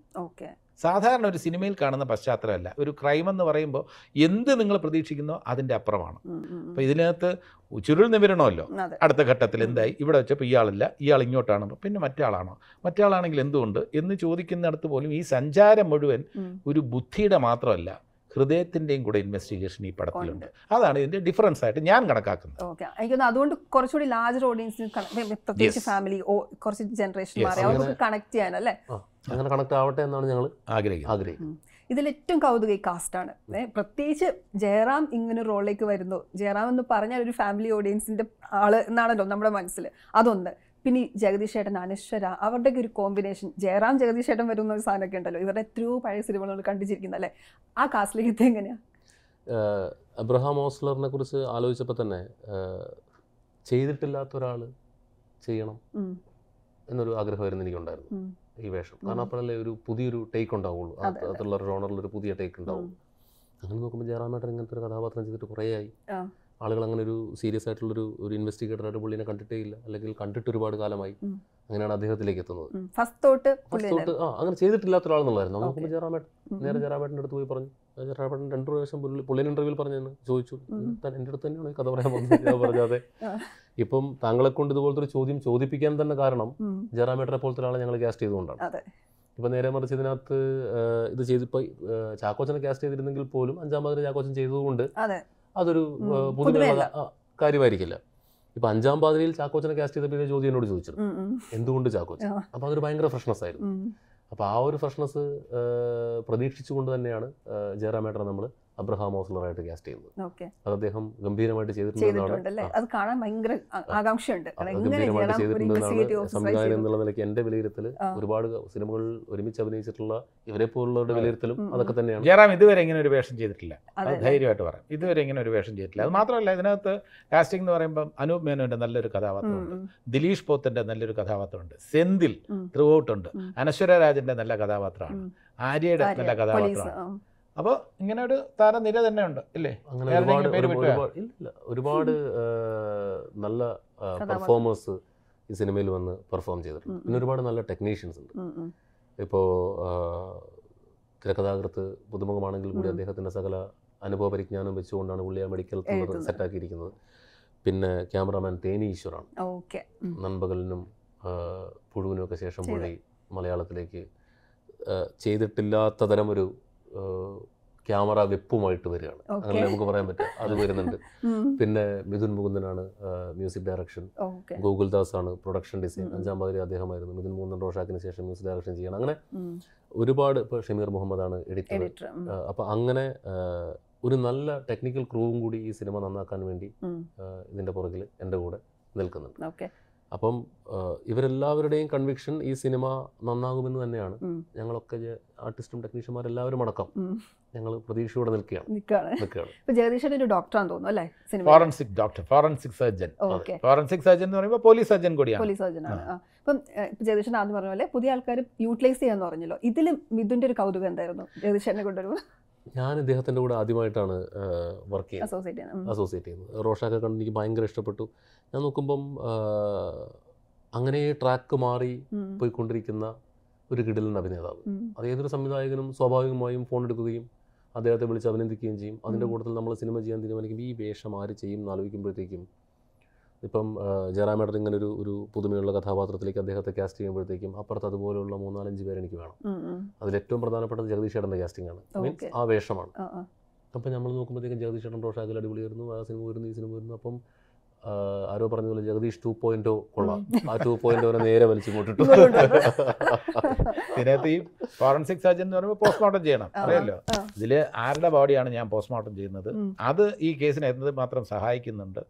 സാധാരണ ഒരു സിനിമയിൽ കാണുന്ന പശ്ചാത്തലമല്ല ഒരു ക്രൈം എന്ന് പറയുമ്പോൾ എന്ത് നിങ്ങൾ പ്രതീക്ഷിക്കുന്നോ അതിൻ്റെ അപ്പുറമാണ് അപ്പോൾ ഇതിനകത്ത് ചുരുൾ നിവരണമല്ലോ അടുത്ത ഘട്ടത്തിൽ എന്തായി ഇവിടെ വെച്ചപ്പോൾ ഇയാളില്ല ഇയാൾ ഇങ്ങോട്ടാണ് പിന്നെ മറ്റാളാണോ മറ്റാളാണെങ്കിൽ എന്തുകൊണ്ട് എന്ന് ചോദിക്കുന്നിടത്ത് പോലും ഈ സഞ്ചാരം മുഴുവൻ ഒരു ബുദ്ധിയുടെ മാത്രമല്ല ഹൃദയത്തിൻ്റെയും കൂടെ ഇൻവെസ്റ്റിഗേഷൻ ഈ പടത്തിലുണ്ട് അതാണ് ഇതിൻ്റെ ഡിഫറൻസ് ആയിട്ട് ഞാൻ കണക്കാക്കുന്നത് ഓക്കെ എനിക്ക് അതുകൊണ്ട് കുറച്ചുകൂടി ലാർജ് ഓഡിയൻസിന് പ്രത്യേകിച്ച് ഫാമിലി കുറച്ച് ജനറേഷൻ അവർക്ക് കണക്ട് ചെയ്യാനല്ലേ അങ്ങനെ കണക്ട് ആവട്ടെ എന്നാണ് ഞങ്ങൾ ആഗ്രഹിക്കുന്നത് ആഗ്രഹിക്കുന്നത് ഇതിൽ ഏറ്റവും കൗതുക ഈ കാസ്റ്റാണ് പ്രത്യേകിച്ച് ജയറാം ഇങ്ങനെ റോളിലേക്ക് വരുന്നു ജയറാം എന്ന് പറഞ്ഞാൽ ഒരു ഫാമിലി ഓഡിയൻസിന്റെ ആള് എന്നാണല്ലോ നമ്മുടെ മനസ്സിൽ അതൊന്ന് പിന്നെ ജഗദീഷ് ജഗദീഷേട്ടൻ അനശ്വര അവരുടെയൊക്കെ ഒരു കോമ്പിനേഷൻ ജയറാം ജഗദീഷേട്ടൻ വരുന്ന ഒരു സാധനമൊക്കെ ഉണ്ടല്ലോ ഇവരുടെ എത്രയോ പഴയ സിനിമകൾ കണ്ടിച്ചിരിക്കുന്നത് അല്ലേ ആ കാസ്ലിംഗത്തെ എങ്ങനെയാണ് അബ്രഹാം ഓസ്ലറിനെ കുറിച്ച് ആലോചിച്ചപ്പോൾ തന്നെ ചെയ്തിട്ടില്ലാത്ത ഒരാൾ ചെയ്യണം എന്നൊരു ആഗ്രഹം ആഗ്രഹമായിരുന്നു എനിക്കുണ്ടായിരുന്നു ഈ വേഷം കാരണം അപ്പോഴല്ലേ ഒരു പുതിയൊരു ടേക്ക് ഉണ്ടാവുള്ളൂ അതിലുള്ള ഒരു ഒരു പുതിയ ടേക്ക് ഉണ്ടാവും അങ്ങനെ നോക്കുമ്പോൾ ജയറാമേട്ടൻ ഇങ്ങനത്തെ ഒരു കഥാപാത്രം ചെയ്തിട്ട് കുറേ ആയി ആളുകൾ അങ്ങനെ ഒരു സീരിയസ് ആയിട്ടുള്ളൊരു ഒരു ഇൻവെസ്റ്റിഗേറ്ററായിട്ട് പുള്ളിനെ കണ്ടിട്ടേ ഇല്ല അല്ലെങ്കിൽ കണ്ടിട്ട് ഒരുപാട് കാലമായി അങ്ങനെയാണ് അദ്ദേഹത്തിലേക്ക് എത്തുന്നത് ഫസ്റ്റ് അങ്ങനെ ചെയ്തിട്ടില്ലാത്ത ഒരാളെന്നുള്ളതായിരുന്നു നമുക്ക് ജയറാമേട്ടൻ നേരെ ജയറാമേട്ടൻ്റെ അടുത്ത് പോയി പറഞ്ഞു ജയറാമേട്ടൻ രണ്ട് പ്രാവശ്യം പുള്ളി പുള്ളിയുടെ ഇൻ്റർവ്യൂവിൽ പറഞ്ഞു ചോദിച്ചു താൻ എൻ്റെ അടുത്ത് തന്നെയാണ് കഥ പറയാൻ പറഞ്ഞത് ഞാൻ പറഞ്ഞാതെ ഇപ്പം താങ്കളെ കൊണ്ട് ഇതുപോലത്തെ ഒരു ചോദ്യം ചോദിപ്പിക്കാൻ തന്നെ കാരണം ജയറാമേട്ടനെ പോലത്തെ ഒരാളെ ഞങ്ങൾ ക്യാസ്റ്റ് ചെയ്തുകൊണ്ടാണ് ഇപ്പം നേരെ മറിച്ച് ഇതിനകത്ത് ഇത് ചെയ്തിപ്പോ ചാക്കോച്ചനെ ക്യാസ്റ്റ് ചെയ്തിരുന്നെങ്കിൽ പോലും അഞ്ചാം മതിൽ ചാക്കോച്ചൻ ചെയ്തതുകൊണ്ട് അതൊരു പൊതുവെ കാര്യമായിരിക്കില്ല ഇപ്പൊ അഞ്ചാം പാതിരിയിൽ ചാക്കോച്ചനെ കാസ്റ്റ് ചെയ്ത പിന്നെ ജ്യോതി എന്നോട് ചോദിച്ചത് എന്തുകൊണ്ട് ചാക്കോച്ചൻ അപ്പൊ അതൊരു ഭയങ്കര ഫ്രഷ്നെസ് ആയിരുന്നു അപ്പൊ ആ ഒരു ഫ്രഷ്നെസ് പ്രതീക്ഷിച്ചുകൊണ്ട് തന്നെയാണ് ജയറാമേട്ടനെ നമ്മൾ അബ്രഹാം ഓസ്ലറായിട്ട് കാസ്റ്റ് ചെയ്യുന്നത് അത് അദ്ദേഹം ഗംഭീരമായിട്ട് ചെയ്തിട്ടുണ്ടെന്നാണ് സംവിധാനം എന്നുള്ള നിലയ്ക്ക് എന്റെ വിലയിരുത്തൽ ഒരുപാട് സിനിമകളിൽ ഒരുമിച്ച് അഭിനയിച്ചിട്ടുള്ള ഇവരെ പോലുള്ളവരുടെ വിലയിരുത്തലും അതൊക്കെ തന്നെയാണ് ജയറാം ഇതുവരെ ഇങ്ങനെ ഒരു വേഷം ചെയ്തിട്ടില്ല ധൈര്യമായിട്ട് പറയാം ഇതുവരെ ഇങ്ങനെ ഒരു വേഷം ചെയ്തിട്ടില്ല അത് മാത്രമല്ല ഇതിനകത്ത് കാസ്റ്റിംഗ് എന്ന് പറയുമ്പോൾ അനൂപ് മേനോന്റെ നല്ലൊരു കഥാപാത്രമുണ്ട് ദിലീഷ് പോത്തിന്റെ നല്ലൊരു കഥാപാത്രമുണ്ട് സെന്തിൽ ത്രൂ ഔട്ട് ഉണ്ട് അനശ്വര രാജന്റെ നല്ല കഥാപാത്രമാണ് ആര്യയുടെ നല്ല കഥാപാത്രമാണ് അപ്പോൾ ഇങ്ങനെ ഒരു താരനിര തന്നെ ഉണ്ട് ഇല്ലേ അങ്ങനെ ഒരുപാട് ഇല്ല ഒരുപാട് നല്ല പെർഫോമേഴ്സ് ഈ സിനിമയിൽ വന്ന് പെർഫോം ചെയ്തിട്ടുണ്ട് പിന്നെ ഒരുപാട് നല്ല ടെക്നീഷ്യൻസ് ഉണ്ട് ഇപ്പോൾ തിരക്കഥാകൃത്ത് പുതുമുഖമാണെങ്കിൽ കൂടി അദ്ദേഹത്തിൻ്റെ സകല അനുഭവ പരിജ്ഞാനം വെച്ചുകൊണ്ടാണ് ഉള്ളിയ മെഡിക്കൽ മെഡിക്കൽ സെറ്റാക്കിയിരിക്കുന്നത് പിന്നെ ക്യാമറാമാൻ തേനി ഈശ്വറാണ് നൻപകലിനും പുഴുവിനും ഒക്കെ ശേഷം പുള്ളി മലയാളത്തിലേക്ക് ചെയ്തിട്ടില്ലാത്ത തരം ഒരു ക്യാമറ വെപ്പുമായിട്ട് വരികയാണ് അങ്ങനെ നമുക്ക് പറയാൻ പറ്റും അത് വരുന്നുണ്ട് പിന്നെ മിഥുൻ മുകുന്ദനാണ് മ്യൂസിക് ഡയറക്ഷൻ ഗൂഗിൾ ദാസ് ആണ് പ്രൊഡക്ഷൻ ഡിസൈൻ അഞ്ചാം പാതിരി അദ്ദേഹമായിരുന്നു മിഥുൻ മുകുന്ദൻ റോഷാക്കിന് ശേഷം മ്യൂസിക് ഡയറക്ഷൻ ചെയ്യണം അങ്ങനെ ഒരുപാട് ഇപ്പോൾ ഷമീർ മുഹമ്മദ് ആണ് എഡിറ്റർ അപ്പോൾ അങ്ങനെ ഒരു നല്ല ടെക്നിക്കൽ ക്രൂവും കൂടി ഈ സിനിമ നന്നാക്കാൻ വേണ്ടി ഇതിന്റെ പുറകിൽ എൻ്റെ കൂടെ നിൽക്കുന്നുണ്ട് അപ്പം ഇവരെല്ലാവരുടെയും കൺവിക്ഷൻ ഈ സിനിമ നന്നാകുമെന്ന് തന്നെയാണ് ഞങ്ങളൊക്കെ ആർട്ടിസ്റ്റും ടെക്നീഷ്യന്മാരെല്ലാവരും അടക്കം ഞങ്ങൾ പ്രതീക്ഷയോടെ നിൽക്കുകയാണ് ജഗദീഷന്റെ ഒരു ഡോക്ടറാണ് തോന്നുന്നു അല്ലേ forensic doctor forensic surgeon forensic surgeon എന്ന് പറയുമ്പോൾ പോലീസ് സർജൻ കൂടിയാണ് പോലീസ് സർജനാണ് അപ്പം ജഗദീഷൻ ആദ്യം പറഞ്ഞ പോലെ പുതിയ ആൾക്കാർ യൂട്ടിലൈസ് ചെയ്യാന്ന് പറഞ്ഞല്ലോ ഇതിലും മിഥുന്റെ ഒരു കൗതുകം എന്തായിരുന്നു ജഗദീഷനെ കൊണ്ടുവരുമ്പോൾ ഞാൻ ഇദ്ദേഹത്തിൻ്റെ കൂടെ ആദ്യമായിട്ടാണ് വർക്ക് ചെയ്യുന്നത് അസോസിയേറ്റ് ചെയ്യുന്നത് റോഷാക്കെ കണ്ട് എനിക്ക് ഭയങ്കര ഇഷ്ടപ്പെട്ടു ഞാൻ നോക്കുമ്പം അങ്ങനെ ട്രാക്ക് മാറി പോയിക്കൊണ്ടിരിക്കുന്ന ഒരു കിടിലൻ അഭിനേതാവ് അത് ഏതൊരു സംവിധായകനും സ്വാഭാവികമായും ഫോൺ എടുക്കുകയും അദ്ദേഹത്തെ വിളിച്ച് അഭിനന്ദിക്കുകയും ചെയ്യും അതിൻ്റെ കൂട്ടത്തിൽ നമ്മൾ സിനിമ ചെയ്യാൻ തീരുമാനിക്കുമ്പോൾ ഈ വേഷം ആര് ചെയ്യും എന്ന് ആലോചിക്കുമ്പോഴത്തേക്കും ഇപ്പം ജയറാം ഇങ്ങനെ ഒരു ഒരു പുതുമയുള്ള കഥാപാത്രത്തിലേക്ക് അദ്ദേഹത്തെ കാസ്റ്റ് ചെയ്യുമ്പോഴത്തേക്കും അപ്പുറത്ത് അതുപോലെയുള്ള മൂന്നാലഞ്ച് പേരെനിക്ക് വേണം അതിൽ ഏറ്റവും പ്രധാനപ്പെട്ടത് ജഗദീഷ് ഏട്ടൻ്റെ കാസ്റ്റിംഗ് ആണ് മീൻസ് ആ വേഷമാണ് അപ്പം നമ്മൾ നോക്കുമ്പോഴത്തേക്കും ജഗദീഷ് ഏട്ടൻ റോഷാക്കിൽ അടിപൊളിയായിരുന്നു ആ സിനിമ വരുന്നു ഈ സിനിമ വരുന്നു അപ്പം ആരോ പറഞ്ഞ പോലെ ജഗദീഷ് ടു പോയിന്റ് കൊള്ളാം ആ ടു പോയിന്റ് നേരെ വലിച്ചു കൊണ്ടിട്ടു ഈ ഫോറൻസിക് സർജൻ എന്ന് പറയുമ്പോൾ പോസ്റ്റ്മോർട്ടം ചെയ്യണം അറിയല്ലോ ഇതിൽ ആരുടെ ബോഡിയാണ് ഞാൻ പോസ്റ്റ്മോർട്ടം ചെയ്യുന്നത് അത് ഈ കേസിനെ മാത്രം സഹായിക്കുന്നുണ്ട്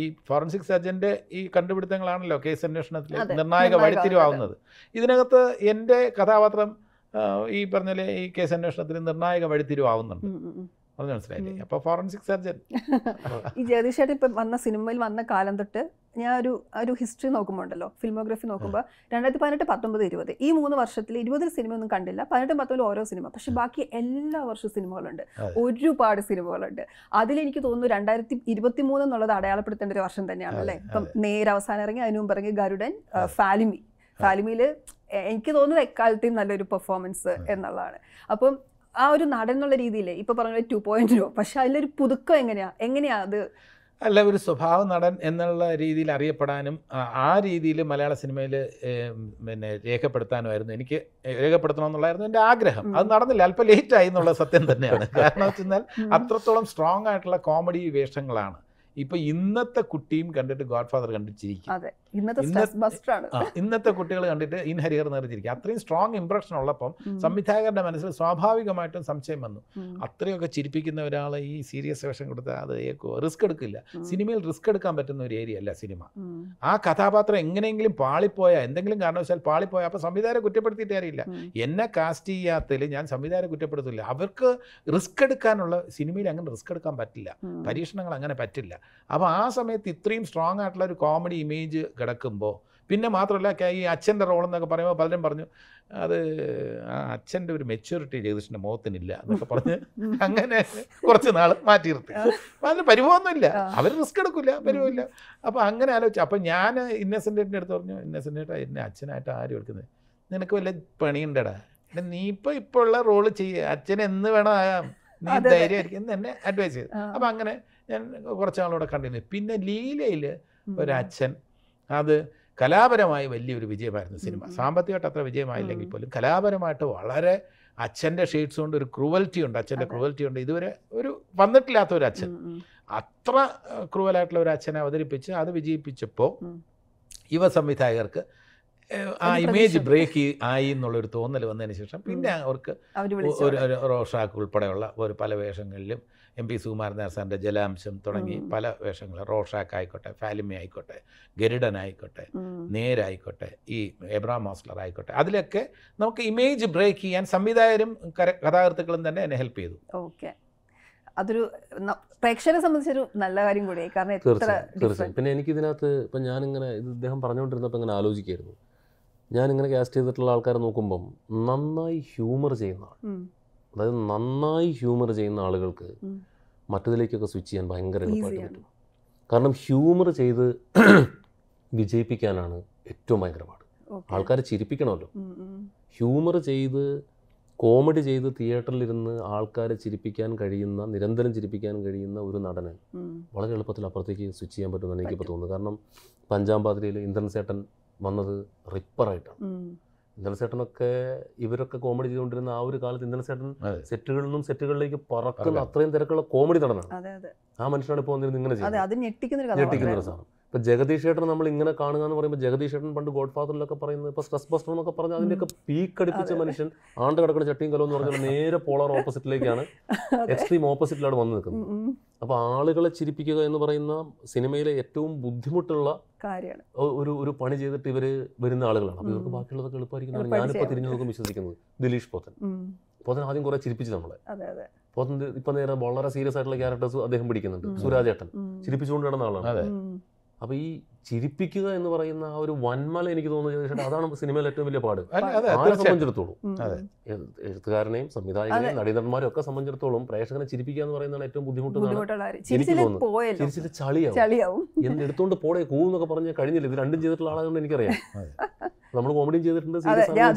ഈ ഫോറൻസിക് സർജന്റെ ഈ കണ്ടുപിടുത്തങ്ങളാണല്ലോ കേസ് അന്വേഷണത്തിൽ നിർണായക വഴിത്തിരിവാകുന്നത് ഇതിനകത്ത് എൻ്റെ കഥാപാത്രം ഈ പറഞ്ഞ ഈ കേസ് അന്വേഷണത്തിന് നിർണായക വഴിത്തിരിവാകുന്നുണ്ട് അത് മനസ്സിലായില്ലേ അപ്പോൾ ഫോറൻസിക് സർജൻ ഈ ജഗദീഷായിട്ട് ഇപ്പം വന്ന സിനിമയിൽ വന്ന കാലം തൊട്ട് ഞാൻ ഒരു ഒരു ഹിസ്റ്ററി നോക്കുമ്പോണ്ടല്ലോ ഫിലിമോഗ്രഫി നോക്കുമ്പോൾ രണ്ടായിരത്തി പതിനെട്ട് പത്തൊമ്പത് ഇരുപത് ഈ മൂന്ന് വർഷത്തിൽ ഇരുപതിൽ ഒന്നും കണ്ടില്ല പതിനെട്ടും പത്തൊമ്പതിൽ ഓരോ സിനിമ പക്ഷെ ബാക്കി എല്ലാ വർഷവും സിനിമകളുണ്ട് ഒരുപാട് സിനിമകളുണ്ട് അതിലെനിക്ക് തോന്നുന്നു രണ്ടായിരത്തി ഇരുപത്തി മൂന്ന് എന്നുള്ളത് അടയാളപ്പെടുത്തേണ്ട ഒരു വർഷം തന്നെയാണ് അല്ലേ ഇപ്പം നേരെ അവസാനം ഇറങ്ങി അതിനു മുമ്പ് ഇറങ്ങി ഗരുഡൻ ഫാലിമി ഫാലിമിയിൽ എനിക്ക് തോന്നുന്നത് എക്കാലത്തെയും നല്ലൊരു പെർഫോമൻസ് എന്നുള്ളതാണ് അപ്പം ആ ഒരു നടൻ എന്നുള്ള രീതിയിൽ ഇപ്പൊ പറഞ്ഞ ടു പോയിന്റ് ഓ പക്ഷെ അതിലൊരു പുതുക്കം എങ്ങനെയാ എങ്ങനെയാ അത് അല്ല ഒരു സ്വഭാവ നടൻ എന്നുള്ള രീതിയിൽ അറിയപ്പെടാനും ആ രീതിയിൽ മലയാള സിനിമയിൽ പിന്നെ രേഖപ്പെടുത്താനുമായിരുന്നു എനിക്ക് രേഖപ്പെടുത്തണമെന്നുള്ളായിരുന്നു എൻ്റെ ആഗ്രഹം അത് നടന്നില്ല അല്പം ലേറ്റായി എന്നുള്ള സത്യം തന്നെയാണ് കാരണം വെച്ചാൽ അത്രത്തോളം സ്ട്രോങ് ആയിട്ടുള്ള കോമഡി വേഷങ്ങളാണ് ഇപ്പം ഇന്നത്തെ കുട്ടിയും കണ്ടിട്ട് ഗോഡ്ഫാദർ കണ്ടിട്ട് ചിരിക്കും ഇന്നത്തെ കുട്ടികൾ കണ്ടിട്ട് ഇൻ ഹരിഹർ നിറഞ്ഞിരിക്കുക അത്രയും സ്ട്രോങ് ഇംപ്രഷൻ ഉള്ളപ്പം സംവിധായകരുടെ മനസ്സിൽ സ്വാഭാവികമായിട്ടും സംശയം വന്നു അത്രയൊക്കെ ചിരിപ്പിക്കുന്ന ഒരാളെ ഈ സീരിയസ് വേഷം കൊടുത്താൽ അത് റിസ്ക് എടുക്കില്ല സിനിമയിൽ റിസ്ക് എടുക്കാൻ പറ്റുന്ന ഒരു ഏരിയ അല്ല സിനിമ ആ കഥാപാത്രം എങ്ങനെയെങ്കിലും പാളിപ്പോയ എന്തെങ്കിലും കാരണവശാൽ പാളിപ്പോയ അപ്പോൾ സംവിധാനം കുറ്റപ്പെടുത്തിയിട്ട് അറിയില്ല എന്നെ കാസ്റ്റ് ചെയ്യാത്തതിൽ ഞാൻ സംവിധാനം കുറ്റപ്പെടുത്തില്ല അവർക്ക് റിസ്ക് എടുക്കാനുള്ള സിനിമയിൽ അങ്ങനെ റിസ്ക് എടുക്കാൻ പറ്റില്ല പരീക്ഷണങ്ങൾ അങ്ങനെ പറ്റില്ല അപ്പോൾ ആ സമയത്ത് ഇത്രയും സ്ട്രോങ് ആയിട്ടുള്ള ഒരു കോമഡി ഇമേജ് കിടക്കുമ്പോൾ പിന്നെ മാത്രമല്ല ഈ അച്ഛൻ്റെ റോൾ എന്നൊക്കെ പറയുമ്പോൾ പലരും പറഞ്ഞു അത് ആ അച്ഛൻ്റെ ഒരു മെച്യൂരിറ്റി ജഗദീഷിൻ്റെ മുഖത്തിനില്ല എന്നൊക്കെ പറഞ്ഞ് അങ്ങനെ കുറച്ച് നാൾ മാറ്റി നിർത്തി അതിന് പരിഭവമൊന്നുമില്ല അവർ റിസ്ക് എടുക്കില്ല പരിഭവമില്ല അപ്പോൾ അങ്ങനെ ആലോചിച്ചു അപ്പോൾ ഞാൻ ഇന്നസെൻറ്റേറ്റിൻ്റെ അടുത്ത് പറഞ്ഞു ഇന്നസെൻറ്റേട്ടാ എൻ്റെ അച്ഛനായിട്ട് ആരും എടുക്കുന്നത് നിനക്ക് വല്ല പണിയുണ്ടടാ നീ ഇപ്പോൾ ഇപ്പോൾ ഉള്ള റോള് ചെയ്യുക അച്ഛൻ എന്ന് വേണം നീ ധൈര്യമായിരിക്കും എന്ന് എന്നെ അഡ്വൈസ് ചെയ്തു അപ്പം അങ്ങനെ ഞാൻ കുറച്ച് നാളൂടെ കണ്ടിരുന്നു പിന്നെ ലീലയിൽ ഒരച്ഛൻ അത് കലാപരമായി വലിയൊരു വിജയമായിരുന്നു സിനിമ സാമ്പത്തികമായിട്ട് അത്ര വിജയമായില്ലെങ്കിൽ പോലും കലാപരമായിട്ട് വളരെ അച്ഛൻ്റെ ഷെയ്ഡ്സ് കൊണ്ട് ഒരു ക്രൂവൽറ്റി ഉണ്ട് അച്ഛൻ്റെ ക്രൂവൽറ്റി ഉണ്ട് ഇതുവരെ ഒരു വന്നിട്ടില്ലാത്ത ഒരു അച്ഛൻ അത്ര ക്രൂവലായിട്ടുള്ള ഒരു അച്ഛനെ അവതരിപ്പിച്ച് അത് വിജയിപ്പിച്ചപ്പോൾ യുവ സംവിധായകർക്ക് ആ ഇമേജ് ബ്രേക്ക് ആയി എന്നുള്ളൊരു തോന്നൽ വന്നതിന് ശേഷം പിന്നെ അവർക്ക് ഒരു റോഷാക്ക് ഉൾപ്പെടെയുള്ള ഒരു പല വേഷങ്ങളിലും എം പി സുകുമാരനായർ സാറിൻ്റെ ജലാംശം തുടങ്ങി പല വേഷങ്ങൾ റോഷാക്ക് ആയിക്കോട്ടെ ഫാലിമി ആയിക്കോട്ടെ ഗരുഡൻ ആയിക്കോട്ടെ നേരായിക്കോട്ടെ ഈ എബ്രാം മോസ്ലർ ആയിക്കോട്ടെ അതിലൊക്കെ നമുക്ക് ഇമേജ് ബ്രേക്ക് ചെയ്യാൻ സംവിധായകരും കഥാകൃത്തുക്കളും തന്നെ എന്നെ ഹെൽപ്പ് ചെയ്തു ഓക്കെ അതൊരു പ്രേക്ഷകരെ സംബന്ധിച്ചൊരു നല്ല കാര്യം കൂടിയായി കാരണം തീർച്ചയായും പിന്നെ എനിക്ക് ഇതിനകത്ത് ഇപ്പം ഞാനിങ്ങനെ ഇത് ഇദ്ദേഹം പറഞ്ഞുകൊണ്ടിരുന്നപ്പോൾ ഇങ്ങനെ ആലോചിക്കായിരുന്നു ഞാനിങ്ങനെ കാസ്റ്റ് ചെയ്തിട്ടുള്ള ആൾക്കാരെ നോക്കുമ്പം നന്നായി ഹ്യൂമർ ചെയ്യുന്ന ആൾ അതായത് നന്നായി ഹ്യൂമർ ചെയ്യുന്ന ആളുകൾക്ക് മറ്റതിലേക്കൊക്കെ സ്വിച്ച് ചെയ്യാൻ ഭയങ്കര എളുപ്പമായിട്ട് പറ്റും കാരണം ഹ്യൂമർ ചെയ്ത് വിജയിപ്പിക്കാനാണ് ഏറ്റവും ഭയങ്കര പാട് ആൾക്കാരെ ചിരിപ്പിക്കണമല്ലോ ഹ്യൂമർ ചെയ്ത് കോമഡി ചെയ്ത് തിയേറ്ററിലിരുന്ന് ആൾക്കാരെ ചിരിപ്പിക്കാൻ കഴിയുന്ന നിരന്തരം ചിരിപ്പിക്കാൻ കഴിയുന്ന ഒരു നടന് വളരെ എളുപ്പത്തിൽ അപ്പുറത്തേക്ക് സ്വിച്ച് ചെയ്യാൻ പറ്റുമെന്നാണ് എനിക്കിപ്പോൾ തോന്നുന്നത് കാരണം പഞ്ചാബ് ഇന്ദ്രൻ സേട്ടൻ വന്നത് റിപ്പറായിട്ടാണ് ഇന്ദ്രസേട്ടനൊക്കെ ഇവരൊക്കെ കോമഡി ചെയ്തുകൊണ്ടിരുന്ന ആ ഒരു കാലത്ത് ഇന്ദ്രസേട്ടൻ സെറ്റുകളിൽ നിന്നും സെറ്റുകളിലേക്ക് പറക്കുന്ന അത്രയും തിരക്കുള്ള കോമഡി നടനാണ് ആ മനുഷ്യനാണ് ഇപ്പോൾ വന്നിരുന്നത് ഇങ്ങനെ ഞെട്ടിക്കുന്ന ഒരു സാധനം ഇപ്പോൾ ജഗദീഷ് ചേട്ടൻ നമ്മൾ ഇങ്ങനെ കാണുക എന്ന് പറയുമ്പോൾ ജഗദീഷ് ചേട്ടൻ പണ്ട് ഗോഡ് ഫാദറിലൊക്കെ പറയുന്നത് ഇപ്പോൾ സ്ട്രെസ് ബസ്റ്റർ എന്നൊക്കെ പറഞ്ഞ് അതിൻ്റെയൊക്കെ പീക്ക് അടുപ്പിച്ച മനുഷ്യൻ ആണ്ട് കിടക്കുന്ന ചട്ടിയും കലോ എന്ന് പറഞ്ഞാൽ നേരെ പോളർ ഓപ്പോസിറ്റിലേക്കാണ് എക്സ്ട്രീം ഓപ്പോസിറ്റിലാണ് വന്നു നിൽക്കുന്നത് അപ്പോൾ ആളുകളെ ചിരിപ്പിക്കുക എന്ന് പറയുന്ന സിനിമയിലെ ഏറ്റവും ബുദ്ധിമുട്ടുള്ള ഒരു ഒരു പണി ചെയ്തിട്ട് ഇവർ വരുന്ന ആളുകളാണ് അപ്പോൾ ഇവർക്ക് ബാക്കിയുള്ളതൊക്കെ എളുപ്പമായിരിക്കുന്നു ഞാനിപ്പോൾ തിരിഞ്ഞു നോക്കും വിശ്വസിക്കുന്നത് ദിലീഷ് പോത്തൻ പോത്തൻ ആദ്യം കുറെ ചിരിപ്പിച്ചു നമ്മളെ പോത്തൻ ഇപ്പം നേരെ വളരെ സീരിയസ് ആയിട്ടുള്ള ക്യാരക്ടേഴ്സ് അദ്ദേഹം പിടിക്കുന്നുണ്ട് സുരാജേട്ടൻ ചിരിപ്പിച്ചുകൊണ്ട് നടന്ന ആളാണ് അപ്പോൾ ഈ ചിരിപ്പിക്കുക എന്ന് പറയുന്ന ആ ഒരു വന്മല എനിക്ക് തോന്നുന്നു അതാണ് സിനിമയിൽ ഏറ്റവും വലിയ പാട് ആരെ സംബന്ധിച്ചിടത്തോളം എഴുത്തുകാരനെയും സംവിധായകനെയും നടീനന്മാരും ഒക്കെ സംബന്ധിച്ചിടത്തോളം പ്രേക്ഷകനെ ചിരിപ്പിക്കുക എന്ന് പറയുന്നതാണ് ഏറ്റവും ബുദ്ധിമുട്ട് ചിരിച്ചിട്ട് ചളിയാവും എന്ന് എടുത്തോണ്ട് പോടെ കൂന്നൊക്കെ പറഞ്ഞ് കഴിഞ്ഞില്ല ഇത് രണ്ടും ചെയ്തിട്ടുള്ള ആളായതുകൊണ്ട് എനിക്കറിയാം നമ്മൾ കോമഡിയും ചെയ്തിട്ടുണ്ട് ഞാൻ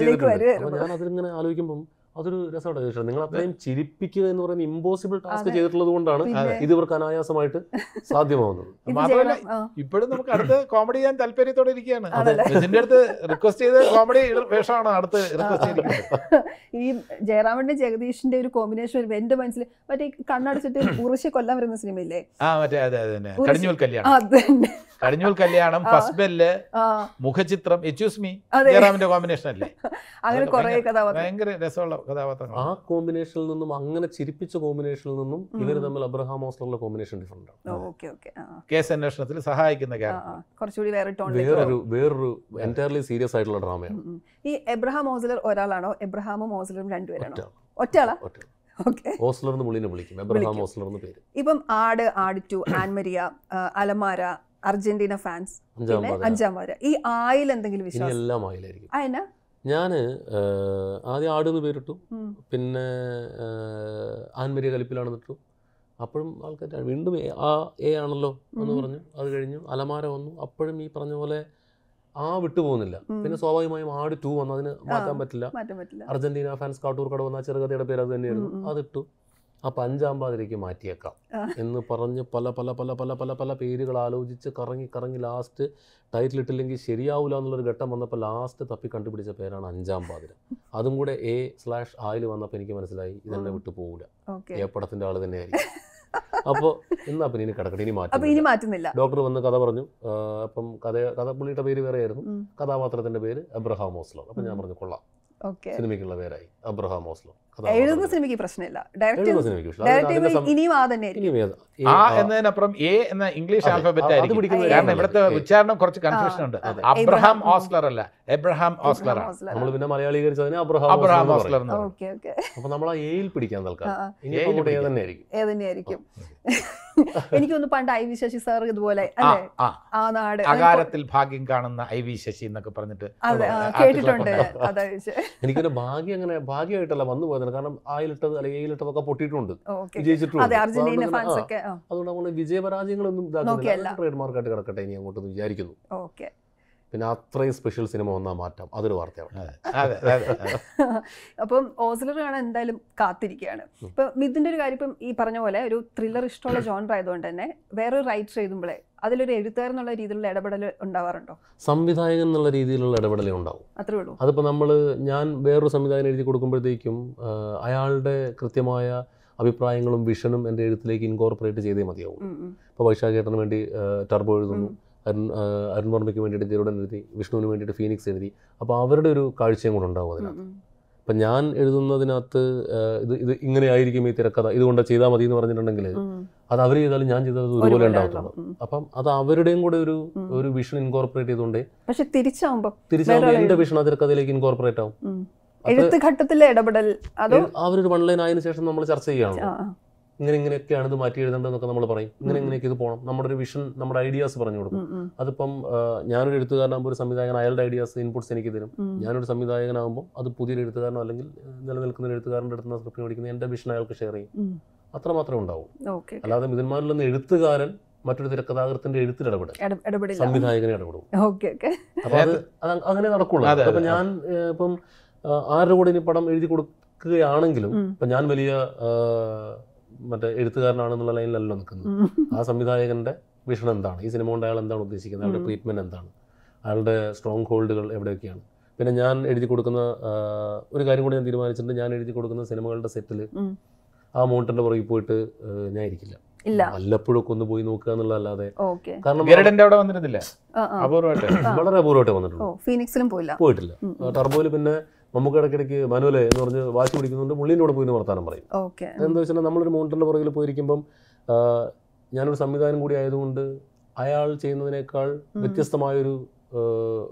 അതിലിങ്ങനെ ആലോചിക്കുമ്പോൾ അതൊരു രസമാണ് ചോദിച്ചത് നിങ്ങൾ അത്രയും ചിരിപ്പിക്കുക എന്ന് പറയുന്ന ഇമ്പോസിബിൾ ടാസ്ക് ചെയ്തിട്ടുള്ളത് കൊണ്ടാണ് ഇത് ഇവർക്ക് അനായാസമായിട്ട് സാധ്യമാവുന്നത് മാത്രമല്ല ഇപ്പോഴും നമുക്ക് അടുത്ത് കോമഡി ചെയ്യാൻ താല്പര്യത്തോടെ ഇരിക്കുകയാണ് ഇതിന്റെ അടുത്ത് റിക്വസ്റ്റ് ചെയ്ത് കോമഡി വേഷമാണ് അടുത്ത് റിക്വസ്റ്റ് ചെയ്തിരിക്കുന്നത് ഈ ജയറാമന്റെ ജഗദീഷിന്റെ ഒരു കോമ്പിനേഷൻ വരുമ്പോൾ എന്റെ മനസ്സിൽ മറ്റേ കണ്ണടച്ചിട്ട് ഉറച്ചു കൊല്ലാൻ വരുന്ന സിനിമയില്ലേ ആ മറ്റേ അതെ അതെ കടിഞ്ഞൂൽ കല്യാണം കടിഞ്ഞൂൽ കല്യാണം ഫസ്റ്റ് ബെല്ല് മുഖചിത്രം എച്ച്യൂസ് മീ ജയറാമിന്റെ കോമ്പിനേഷൻ അല്ലേ അങ്ങനെ കുറെ കഥ ഭയങ്കര രസമുള്ള കഥാപാത്രങ്ങൾ ആ കോമ്പിനേഷനിൽ നിന്നും അങ്ങനെ ചിരിപ്പിച്ച കോമ്പിനേഷനിൽ നിന്നും ഇവർ തമ്മിൽ അബ്രഹാം ഹോസ്ലറിലെ കോമ്പിനേഷൻ ഡിഫറെന്റ് ആണ് കേസ് അന്വേഷണത്തിൽ സഹായിക്കുന്ന വേറൊരു വേറൊരു എൻറ്റയർലി സീരിയസ് ആയിട്ടുള്ള ഡ്രാമയാണ് ഈ എബ്രഹാം ഹോസ്ലർ ഒരാളാണോ എബ്രഹാമും ഹോസ്ലറും രണ്ടുപേരാണോ ഒറ്റയാളാ വിളിക്കും എബ്രഹാം പേര് ഇപ്പം ആട് ആടിറ്റു ടു ആൻമരിയ അലമാര അർജന്റീന ഫാൻസ് അഞ്ചാം വാര ഈ ആയിൽ എന്തെങ്കിലും വിശ്വാസം എല്ലാം ആയിലായിരിക്കും ഞാൻ ആദ്യം ആട് എന്ന് പേരിട്ടു പിന്നെ ആൻമരിയ കലിപ്പിലാണ് നിട്ടു അപ്പോഴും ആൾക്കാർ വീണ്ടും ആ എ ആണല്ലോ എന്ന് പറഞ്ഞു അത് കഴിഞ്ഞു അലമാര വന്നു അപ്പോഴും ഈ പറഞ്ഞ പോലെ ആ വിട്ടുപോകുന്നില്ല പിന്നെ സ്വാഭാവികമായും ആട് ടു വന്നു അതിന് മാറ്റാൻ പറ്റില്ല അർജന്റീന ഫാൻസ് കാട്ടൂർക്കട വന്ന ചെറുകഥയുടെ പേര് അത് തന്നെയായിരുന്നു അതിട്ടു അപ്പം അഞ്ചാം പാതിരയ്ക്ക് മാറ്റിയേക്കാം എന്ന് പറഞ്ഞ് പല പല പല പല പല പല പേരുകൾ ആലോചിച്ച് കറങ്ങി കറങ്ങി ലാസ്റ്റ് ടൈറ്റിൽ ഇട്ടില്ലെങ്കിൽ ശരിയാവില്ല എന്നുള്ളൊരു ഘട്ടം വന്നപ്പോൾ ലാസ്റ്റ് തപ്പി കണ്ടുപിടിച്ച പേരാണ് അഞ്ചാം പാതിര അതും കൂടെ എ സ്ലാഷ് ആയിൽ വന്നപ്പോൾ എനിക്ക് മനസ്സിലായി ഇതെന്നെ വിട്ടു പോകില്ല എ പടത്തിന്റെ ആള് തന്നെയായിരിക്കും അപ്പോൾ എന്നാ പിന്നെ ഇനി കിടക്കട്ടെ ഇനി മാറ്റി ഇനി മാറ്റുന്നില്ല ഡോക്ടർ വന്ന് കഥ പറഞ്ഞു അപ്പം കഥ കഥ പുള്ളിയുടെ പേര് വേറെയായിരുന്നു കഥാപാത്രത്തിന്റെ പേര് അബ്രഹാം ഓസ്ലോ അപ്പൊ ഞാൻ പറഞ്ഞു കൊള്ളാം സിനിമയ്ക്കുള്ള പേരായി അബ്രഹാം ഓസ്ലോ എഴുതുന്ന സിനിമയ്ക്ക് പ്രശ്നമില്ല ഡയറക്റ്റ് ഇനിയും ആ തന്നെ ആ എന്നതിനപ്പുറം എ എന്ന ഇംഗ്ലീഷ് ആൽഫബറ്റ് ആയിരിക്കും കാരണം ഇവിടുത്തെ ഉച്ചാരണം കുറച്ച് കൺഫ്യൂഷൻ ഉണ്ട് അബ്രഹാം ഓസ്ലർ അല്ല എബ്രഹാം ഓസ്ലർ നമ്മൾ പിന്നെ മലയാളീകരിച്ചതിന് അബ്രഹാം അബ്രഹാം ഓസ്ലർ അപ്പൊ നമ്മൾ ആ എയിൽ പിടിക്കാൻ തൽക്കാലം തന്നെയായിരിക്കും എനിക്കൊന്ന് പണ്ട് ഐ വി ശശി സാർ ഇതുപോലെ ആ നാട് അകാരത്തിൽ ഭാഗ്യം കാണുന്ന ഐ വി ശശി എന്നൊക്കെ പറഞ്ഞിട്ട് കേട്ടിട്ടുണ്ട് എനിക്കൊരു ഭാഗ്യം അങ്ങനെ ഭാഗ്യമായിട്ടല്ല വന്നു പോയത് കാരണം ആയിലിട്ടത് അല്ലെങ്കിൽ ഏയിലിട്ടതൊക്കെ പൊട്ടിയിട്ടുണ്ട് അതുകൊണ്ട് നമ്മൾ വിജയപരാജയങ്ങളൊന്നും ട്രേഡ് മാർക്കായിട്ട് കിടക്കട്ടെ ഇനി അങ്ങോട്ടൊന്ന് വിചാരിക്കുന്നു ഓക്കെ പിന്നെ അത്രയും സ്പെഷ്യൽ സിനിമ വന്നാൽ മാറ്റാം അതൊരു വാർത്തയാണ് അപ്പം ഓസിലർ കാണാൻ എന്തായാലും കാത്തിരിക്കുകയാണ് ഇപ്പം മിഥുൻ്റെ ഒരു കാര്യം ഇപ്പം ഈ പറഞ്ഞ പോലെ ഒരു ത്രില്ലർ ഇഷ്ടമുള്ള ജോൺ ആയതുകൊണ്ട് തന്നെ വേറൊരു റൈറ്റ് എഴുതുമ്പോഴേ അതിലൊരു എന്നുള്ള രീതിയിലുള്ള ഇടപെടൽ ഉണ്ടാവാറുണ്ടോ സംവിധായകൻ എന്നുള്ള രീതിയിലുള്ള ഇടപെടലേ ഉണ്ടാവും അത്രേ ഉള്ളൂ അതിപ്പോൾ നമ്മൾ ഞാൻ വേറൊരു സംവിധായകൻ എഴുതി കൊടുക്കുമ്പോഴത്തേക്കും അയാളുടെ കൃത്യമായ അഭിപ്രായങ്ങളും വിഷനും എൻ്റെ എഴുത്തിലേക്ക് ഇൻകോർപ്പറേറ്റ് ചെയ്തേ മതിയാവും ഇപ്പോൾ വൈശാഖേട്ടന് വേണ്ടി ടർബോ എഴുതുന്നു അരുൺ അരുൺ വർമ്മയ്ക്ക് വേണ്ടിയിട്ട് തിരുടൻ എഴുതി വിഷ്ണുവിന് വേണ്ടിയിട്ട് ഫീനിക്സ് എഴുതി അപ്പോൾ അവരുടെ ഒരു കാഴ്ചയും കൂടെ ഉണ്ടാവും അതിനകത്ത് അപ്പം ഞാൻ എഴുതുന്നതിനകത്ത് ഇത് ഇത് ഇങ്ങനെയായിരിക്കും ഈ തിരക്കഥ ഇതുകൊണ്ട് ചെയ്താൽ മതി എന്ന് പറഞ്ഞിട്ടുണ്ടെങ്കിൽ അത് അവർ ചെയ്താലും ഞാൻ ചെയ്തത് ഒരുപോലെ ഉണ്ടാവത്തുള്ളൂ അപ്പം അത് അവരുടെയും കൂടെ ഒരു ഒരു വിഷൻ ഇൻകോർപ്പറേറ്റ് ചെയ്തുകൊണ്ട് പക്ഷെ തിരിച്ചാവുമ്പോൾ തിരിച്ചാവുമ്പോൾ എൻ്റെ വിഷൻ ആ തിരക്കഥയിലേക്ക് ഇൻകോർപ്പറേറ്റ് ആവും എഴുത്ത് ഘട്ടത്തിലെ ഇടപെടൽ അവരൊരു വൺ ലൈൻ ആയതിനു ശേഷം നമ്മൾ ചർച്ച ചെയ്യുകയാണ് ഇങ്ങനെ ഇങ്ങനെയൊക്കെയാണ് ഇത് മാറ്റി എഴുതേണ്ടതെന്നൊക്കെ നമ്മൾ പറയും ഇങ്ങനെ ഇങ്ങനെയൊക്കെ ഇത് പോകണം നമ്മുടെ ഒരു വിഷൻ നമ്മുടെ ഐഡിയാസ് പറഞ്ഞു കൊടുക്കും അതിപ്പം ഞാനൊരു എഴുത്തുകാരനാകുമ്പോൾ ഒരു സംവിധായകൻ അയാളുടെ ഐഡിയാസ് ഇൻപുട്സ് എനിക്ക് തരും ഞാനൊരു സംവിധായകനാകുമ്പോൾ അത് പുതിയൊരു എഴുത്തുകാരനോ അല്ലെങ്കിൽ നിലനിൽക്കുന്ന എഴുത്തുകാരൻ്റെ അടുത്ത് സ്ക്രിപ്റ്റ് മേടിക്കുന്ന എൻ്റെ വിഷൻ അയാൾക്ക് ഷെയർ ചെയ്യും അത്ര ഉണ്ടാവും അല്ലാതെ മിഥുന്മാരിൽ നിന്ന് എഴുത്തുകാരൻ മറ്റൊരു തിരക്കഥാകൃത്തിന്റെ എഴുത്തിൽ ഇടപെടും സംവിധായകനെ ഇടപെടും അപ്പൊ അത് അങ്ങനെ നടക്കുള്ളൂ അപ്പൊ ഞാൻ ഇപ്പം ആരുടെ കൂടെ ഇനി പടം എഴുതി കൊടുക്കുകയാണെങ്കിലും ഇപ്പൊ ഞാൻ വലിയ മറ്റേ എഴുത്തുകാരനാണെന്നുള്ള ലൈനിലല്ലോ നിൽക്കുന്നത് ആ സംവിധായകന്റെ വിഷൻ എന്താണ് ഈ സിനിമ കൊണ്ട് അയാൾ എന്താണ് ഉദ്ദേശിക്കുന്നത് അയാളുടെ ട്രീറ്റ്മെന്റ് എന്താണ് അയാളുടെ സ്ട്രോങ് ഹോൾഡുകൾ എവിടെയൊക്കെയാണ് പിന്നെ ഞാൻ എഴുതി കൊടുക്കുന്ന ഒരു കാര്യം കൂടി ഞാൻ തീരുമാനിച്ചിട്ടുണ്ട് ഞാൻ എഴുതി കൊടുക്കുന്ന സിനിമകളുടെ സെറ്റിൽ ആ മോണിറ്ററിന്റെ പുറകിൽ പോയിട്ട് ഞാൻ ഇരിക്കില്ല ഒക്കെ ഒന്ന് പോയി നോക്കുക എന്നുള്ളതല്ലാതെ കാരണം അവിടെ വളരെ അപൂർവമായിട്ട് വന്നിട്ടുണ്ട് ഫീനിക്സിലും പോയില്ല പോയിട്ടില്ല ടർബോയില് പിന്നെ നമുക്ക് ഇടയ്ക്കിടയ്ക്ക് മനുവലെ എന്ന് പറഞ്ഞ് വാശി പിടിക്കുന്നുണ്ട് മുള്ളിൻ്റെ കൂടെ പോയി വർത്താനം പറയും എന്താ വെച്ചാൽ നമ്മളൊരു മോണിറ്ററിൻ്റെ പുറകിൽ പോയിരിക്കുമ്പം ഞാനൊരു സംവിധാനം കൂടി ആയതുകൊണ്ട് അയാൾ ചെയ്യുന്നതിനേക്കാൾ വ്യത്യസ്തമായൊരു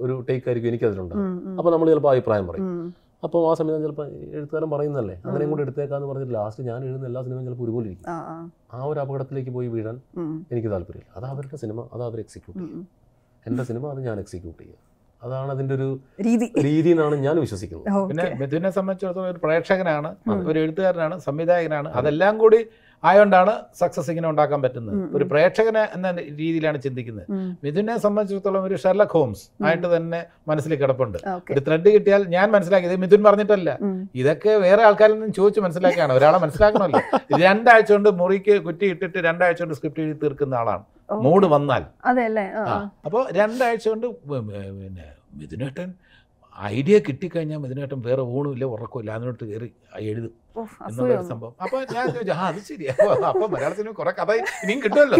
ഒരു ടേക്ക് ആയിരിക്കും എനിക്കതിലുണ്ട് അപ്പോൾ നമ്മൾ ചിലപ്പോൾ അഭിപ്രായം പറയും അപ്പോൾ ആ സംവിധാനം ചിലപ്പോൾ എഴുത്തുകാരൻ പറയുന്നതല്ലേ അങ്ങനെയും കൂടി എടുത്തേക്കാന്ന് പറഞ്ഞിട്ട് ലാസ്റ്റ് ഞാൻ എഴുതുന്ന എല്ലാ സിനിമയും ചിലപ്പോൾ ഒരുപോലെ ഇരിക്കും ആ ഒരു അപകടത്തിലേക്ക് പോയി വീഴാൻ എനിക്ക് താല്പര്യമില്ല അത് അവരുടെ സിനിമ അത് അവർ എക്സിക്യൂട്ട് ചെയ്യും എൻ്റെ സിനിമ അത് ഞാൻ എക്സിക്യൂട്ട് ചെയ്യുക അതാണ് അതിന്റെ ഒരു രീതി രീതി എന്നാണ് ഞാൻ വിശ്വസിക്കുന്നത് പിന്നെ മിഥുനെ സംബന്ധിച്ചിടത്തോളം ഒരു പ്രേക്ഷകനാണ് ഒരു എഴുത്തുകാരനാണ് സംവിധായകനാണ് അതെല്ലാം കൂടി ആയതുകൊണ്ടാണ് സക്സസ് ഇങ്ങനെ ഉണ്ടാക്കാൻ പറ്റുന്നത് ഒരു പ്രേക്ഷകന് എന്ന രീതിയിലാണ് ചിന്തിക്കുന്നത് മിഥുനെ സംബന്ധിച്ചിടത്തോളം ഒരു ഷെർലക് ഹോംസ് ആയിട്ട് തന്നെ മനസ്സിൽ കിടപ്പുണ്ട് ഒരു ത്രെഡ് കിട്ടിയാൽ ഞാൻ മനസ്സിലാക്കിയത് മിഥുൻ പറഞ്ഞിട്ടല്ല ഇതൊക്കെ വേറെ ആൾക്കാരിൽ നിന്നും ചോദിച്ച് മനസ്സിലാക്കിയാണ് ഒരാളെ മനസ്സിലാക്കണമല്ലോ രണ്ടാഴ്ച കൊണ്ട് മുറിക്ക് കുറ്റി ഇട്ടിട്ട് രണ്ടാഴ്ച കൊണ്ട് സ്ക്രിപ്റ്റ് എഴുതി തീർക്കുന്ന ആളാണ് മൂഡ് വന്നാൽ അതെ അല്ലേ അപ്പോൾ രണ്ടാഴ്ച കൊണ്ട് പിന്നെ മിഥുനേട്ടൻ ഐഡിയ കിട്ടിക്കഴിഞ്ഞാൽ ഇതിനേറ്റം വേറെ ഊണുമില്ല ഉറക്കമില്ല അതിനോട്ട് കയറി എഴുതും എന്നുള്ളൊരു സംഭവം അപ്പൊ ഞാൻ ചോദിച്ചു ആ അത് ശരി അപ്പൊ സിനിമ കുറെ കഥ ഇനിയും കിട്ടുമല്ലോ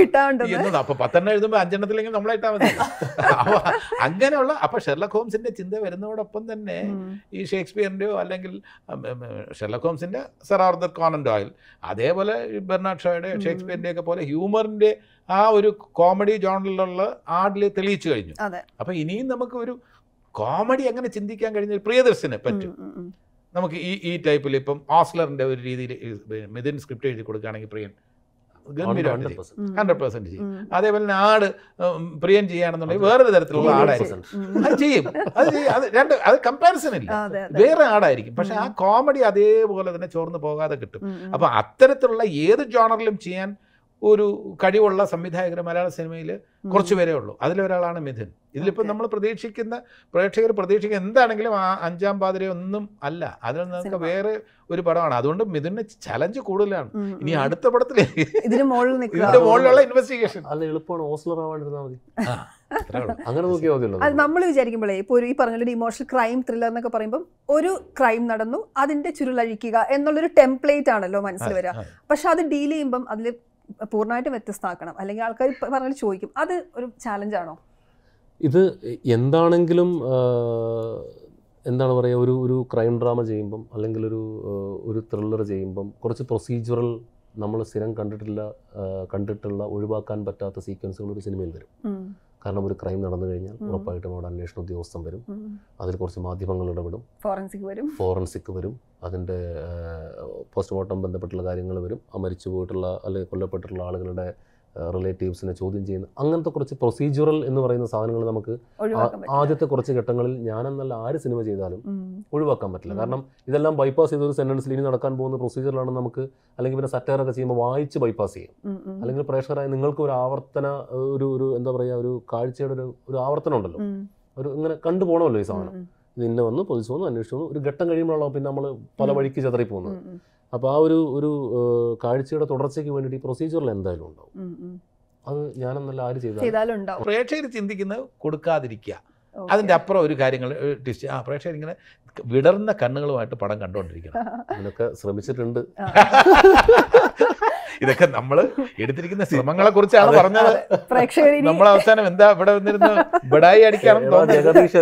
എന്നത് അപ്പൊ പത്തെണ്ണം എഴുതുമ്പോൾ അഞ്ചെണ്ണത്തിലെങ്കിലും നമ്മളായിട്ടാ മതി അപ്പൊ അങ്ങനെയുള്ള അപ്പൊ ഷെർലക് ഹോംസിന്റെ ചിന്ത വരുന്നതോടൊപ്പം തന്നെ ഈ ഷേക്സ്പിയറിന്റെയോ അല്ലെങ്കിൽ ഷെർലക് ഹോംസിന്റെ സർ ആർദർ കോണൻ ഡോയിൽ അതേപോലെ ബെർണാഡ് ഷോയുടെ ഷേക്സ്പിയറിന്റെ ഒക്കെ പോലെ ഹ്യൂമറിന്റെ ആ ഒരു കോമഡി ജോണറിലുള്ള ആഡിൽ തെളിയിച്ചു കഴിഞ്ഞു അപ്പൊ ഇനിയും നമുക്ക് ഒരു കോമഡി അങ്ങനെ ചിന്തിക്കാൻ കഴിഞ്ഞ പ്രിയദർശനെ പറ്റും നമുക്ക് ഈ ഈ ടൈപ്പിൽ ഇപ്പം ഓസ്ലറിന്റെ ഒരു രീതിയിൽ മിഥുൻ സ്ക്രിപ്റ്റ് എഴുതി കൊടുക്കുകയാണെങ്കിൽ പ്രിയൻ ഗംഭീരമായിട്ട് ഹൺഡ്രഡ് പെർസെന്റ് ചെയ്യും അതേപോലെ ആട് പ്രിയൻ ചെയ്യുകയാണെന്നുണ്ടെങ്കിൽ വേറൊരു തരത്തിലുള്ള ആടായിരിക്കും അത് ചെയ്യും അത് അത് രണ്ട് അത് കമ്പാരിസൺ ഇല്ല വേറെ ആടായിരിക്കും പക്ഷെ ആ കോമഡി അതേപോലെ തന്നെ ചോർന്ന് പോകാതെ കിട്ടും അപ്പൊ അത്തരത്തിലുള്ള ഏത് ജോണറിലും ചെയ്യാൻ ഒരു കഴിവുള്ള സംവിധായകർ മലയാള സിനിമയിൽ കുറച്ച് പേരേ ഉള്ളൂ അതിലൊരാളാണ് മിഥുൻ ഇതിലിപ്പോൾ നമ്മൾ പ്രതീക്ഷിക്കുന്ന പ്രേക്ഷകർ പ്രതീക്ഷിക്കുന്ന എന്താണെങ്കിലും ആ അഞ്ചാം പാതിര ഒന്നും അല്ല അതിൽ നിന്നൊക്കെ വേറെ ഒരു പടമാണ് അതുകൊണ്ട് മിഥുന് ചലഞ്ച് കൂടുതലാണ് ഇനി അടുത്ത പടത്തിൽ ഇതിന്റെ മുകളിലുള്ള ഇൻവെസ്റ്റിഗേഷൻ അല്ല എളുപ്പമാണ് മതി അങ്ങനെ അത് നമ്മൾ വിചാരിക്കുമ്പോഴേ ഇപ്പോൾ ഒരു ഈ ഒരു ഇമോഷണൽ ക്രൈം ത്രില്ലർ എന്നൊക്കെ പറയുമ്പോൾ ഒരു ക്രൈം നടന്നു അതിന്റെ ചുരുളഴിക്കുക എന്നുള്ളൊരു ടെംപ്ലേറ്റ് ആണല്ലോ മനസ്സിൽ വരിക പക്ഷെ അത് ഡീൽ ചെയ്യുമ്പം അതിൽ പൂർണ്ണമായിട്ട് വ്യത്യസ്തമാക്കണം അല്ലെങ്കിൽ ആൾക്കാർ പറഞ്ഞു ചോദിക്കും അത് ഒരു ചാലഞ്ചാണോ ഇത് എന്താണെങ്കിലും എന്താണ് പറയുക ഒരു ഒരു ക്രൈം ഡ്രാമ ചെയ്യുമ്പം അല്ലെങ്കിൽ ഒരു ഒരു ത്രില്ലർ ചെയ്യുമ്പം കുറച്ച് പ്രൊസീജിയറൽ നമ്മൾ സ്ഥിരം കണ്ടിട്ടില്ല കണ്ടിട്ടുള്ള ഒഴിവാക്കാൻ പറ്റാത്ത സീക്വൻസുകൾ ഒരു സിനിമയിൽ വരും കാരണം ഒരു ക്രൈം നടന്നു കഴിഞ്ഞാൽ ഉറപ്പായിട്ടും അവിടെ അന്വേഷണ ഉദ്യോഗസ്ഥൻ വരും അതിൽ കുറച്ച് മാധ്യമങ്ങൾ ഇടപെടും ഫോറൻസിക് വരും ഫോറൻസിക് വരും അതിൻ്റെ പോസ്റ്റ്മോർട്ടം ബന്ധപ്പെട്ടുള്ള കാര്യങ്ങൾ വരും ആ മരിച്ചു പോയിട്ടുള്ള അല്ലെങ്കിൽ കൊല്ലപ്പെട്ടിട്ടുള്ള ആളുകളുടെ റിലേറ്റീവ്സിനെ ചോദ്യം ചെയ്യുന്ന അങ്ങനത്തെ കുറച്ച് പ്രൊസീജിയറൽ എന്ന് പറയുന്ന സാധനങ്ങൾ നമുക്ക് ആദ്യത്തെ കുറച്ച് ഘട്ടങ്ങളിൽ ഞാനെന്നല്ല ആര് സിനിമ ചെയ്താലും ഒഴിവാക്കാൻ പറ്റില്ല കാരണം ഇതെല്ലാം ബൈപ്പാസ് ചെയ്തൊരു സെൻറ്റൻസിൽ സെന്റൻസിൽ ഇനി നടക്കാൻ പോകുന്ന പ്രൊസീജിയറിലാണ് നമുക്ക് അല്ലെങ്കിൽ പിന്നെ സറ്റാറൊക്കെ ചെയ്യുമ്പോൾ വായിച്ച് ബൈപ്പാസ് ചെയ്യും അല്ലെങ്കിൽ പ്രേക്ഷകരായ നിങ്ങൾക്ക് ഒരു ആവർത്തന ഒരു ഒരു എന്താ പറയുക ഒരു കാഴ്ചയുടെ ഒരു ഒരു ആവർത്തനം ഉണ്ടല്ലോ ഒരു ഇങ്ങനെ കണ്ടു പോകണമല്ലോ ഈ സാധനം ഇത് ഇന്ന വന്നു പോലീസ് വന്നു അന്വേഷിച്ചു വന്നു ഒരു ഘട്ടം കഴിയുമ്പോഴാണോ പിന്നെ നമ്മൾ പല വഴിക്ക് ചതറി പോകുന്നത് അപ്പോൾ ആ ഒരു ഒരു കാഴ്ചയുടെ തുടർച്ചയ്ക്ക് വേണ്ടിയിട്ട് ഈ പ്രൊസീജിയറിൽ എന്തായാലും ഉണ്ടാവും അത് ഞാനെന്നല്ല ആര് ചെയ്താലും പ്രേക്ഷകർ ചിന്തിക്കുന്നത് കൊടുക്കാതിരിക്കുക അതിൻ്റെ അപ്പുറം ഒരു കാര്യങ്ങൾ ടിസ്റ്റ് ആ പ്രേക്ഷകർ ഇങ്ങനെ വിടർന്ന കണ്ണുകളുമായിട്ട് പടം കണ്ടുകൊണ്ടിരിക്കണം അതിനൊക്കെ ശ്രമിച്ചിട്ടുണ്ട് ഇതൊക്കെ നമ്മൾ എടുത്തിരിക്കുന്ന ശ്രമങ്ങളെ കുറിച്ചാണ് പറഞ്ഞത് നമ്മൾ അവസാനം എന്താ ഇവിടെ വന്നിരുന്ന് ബിടായി അടിക്കാണെന്ന് തോന്നുന്നു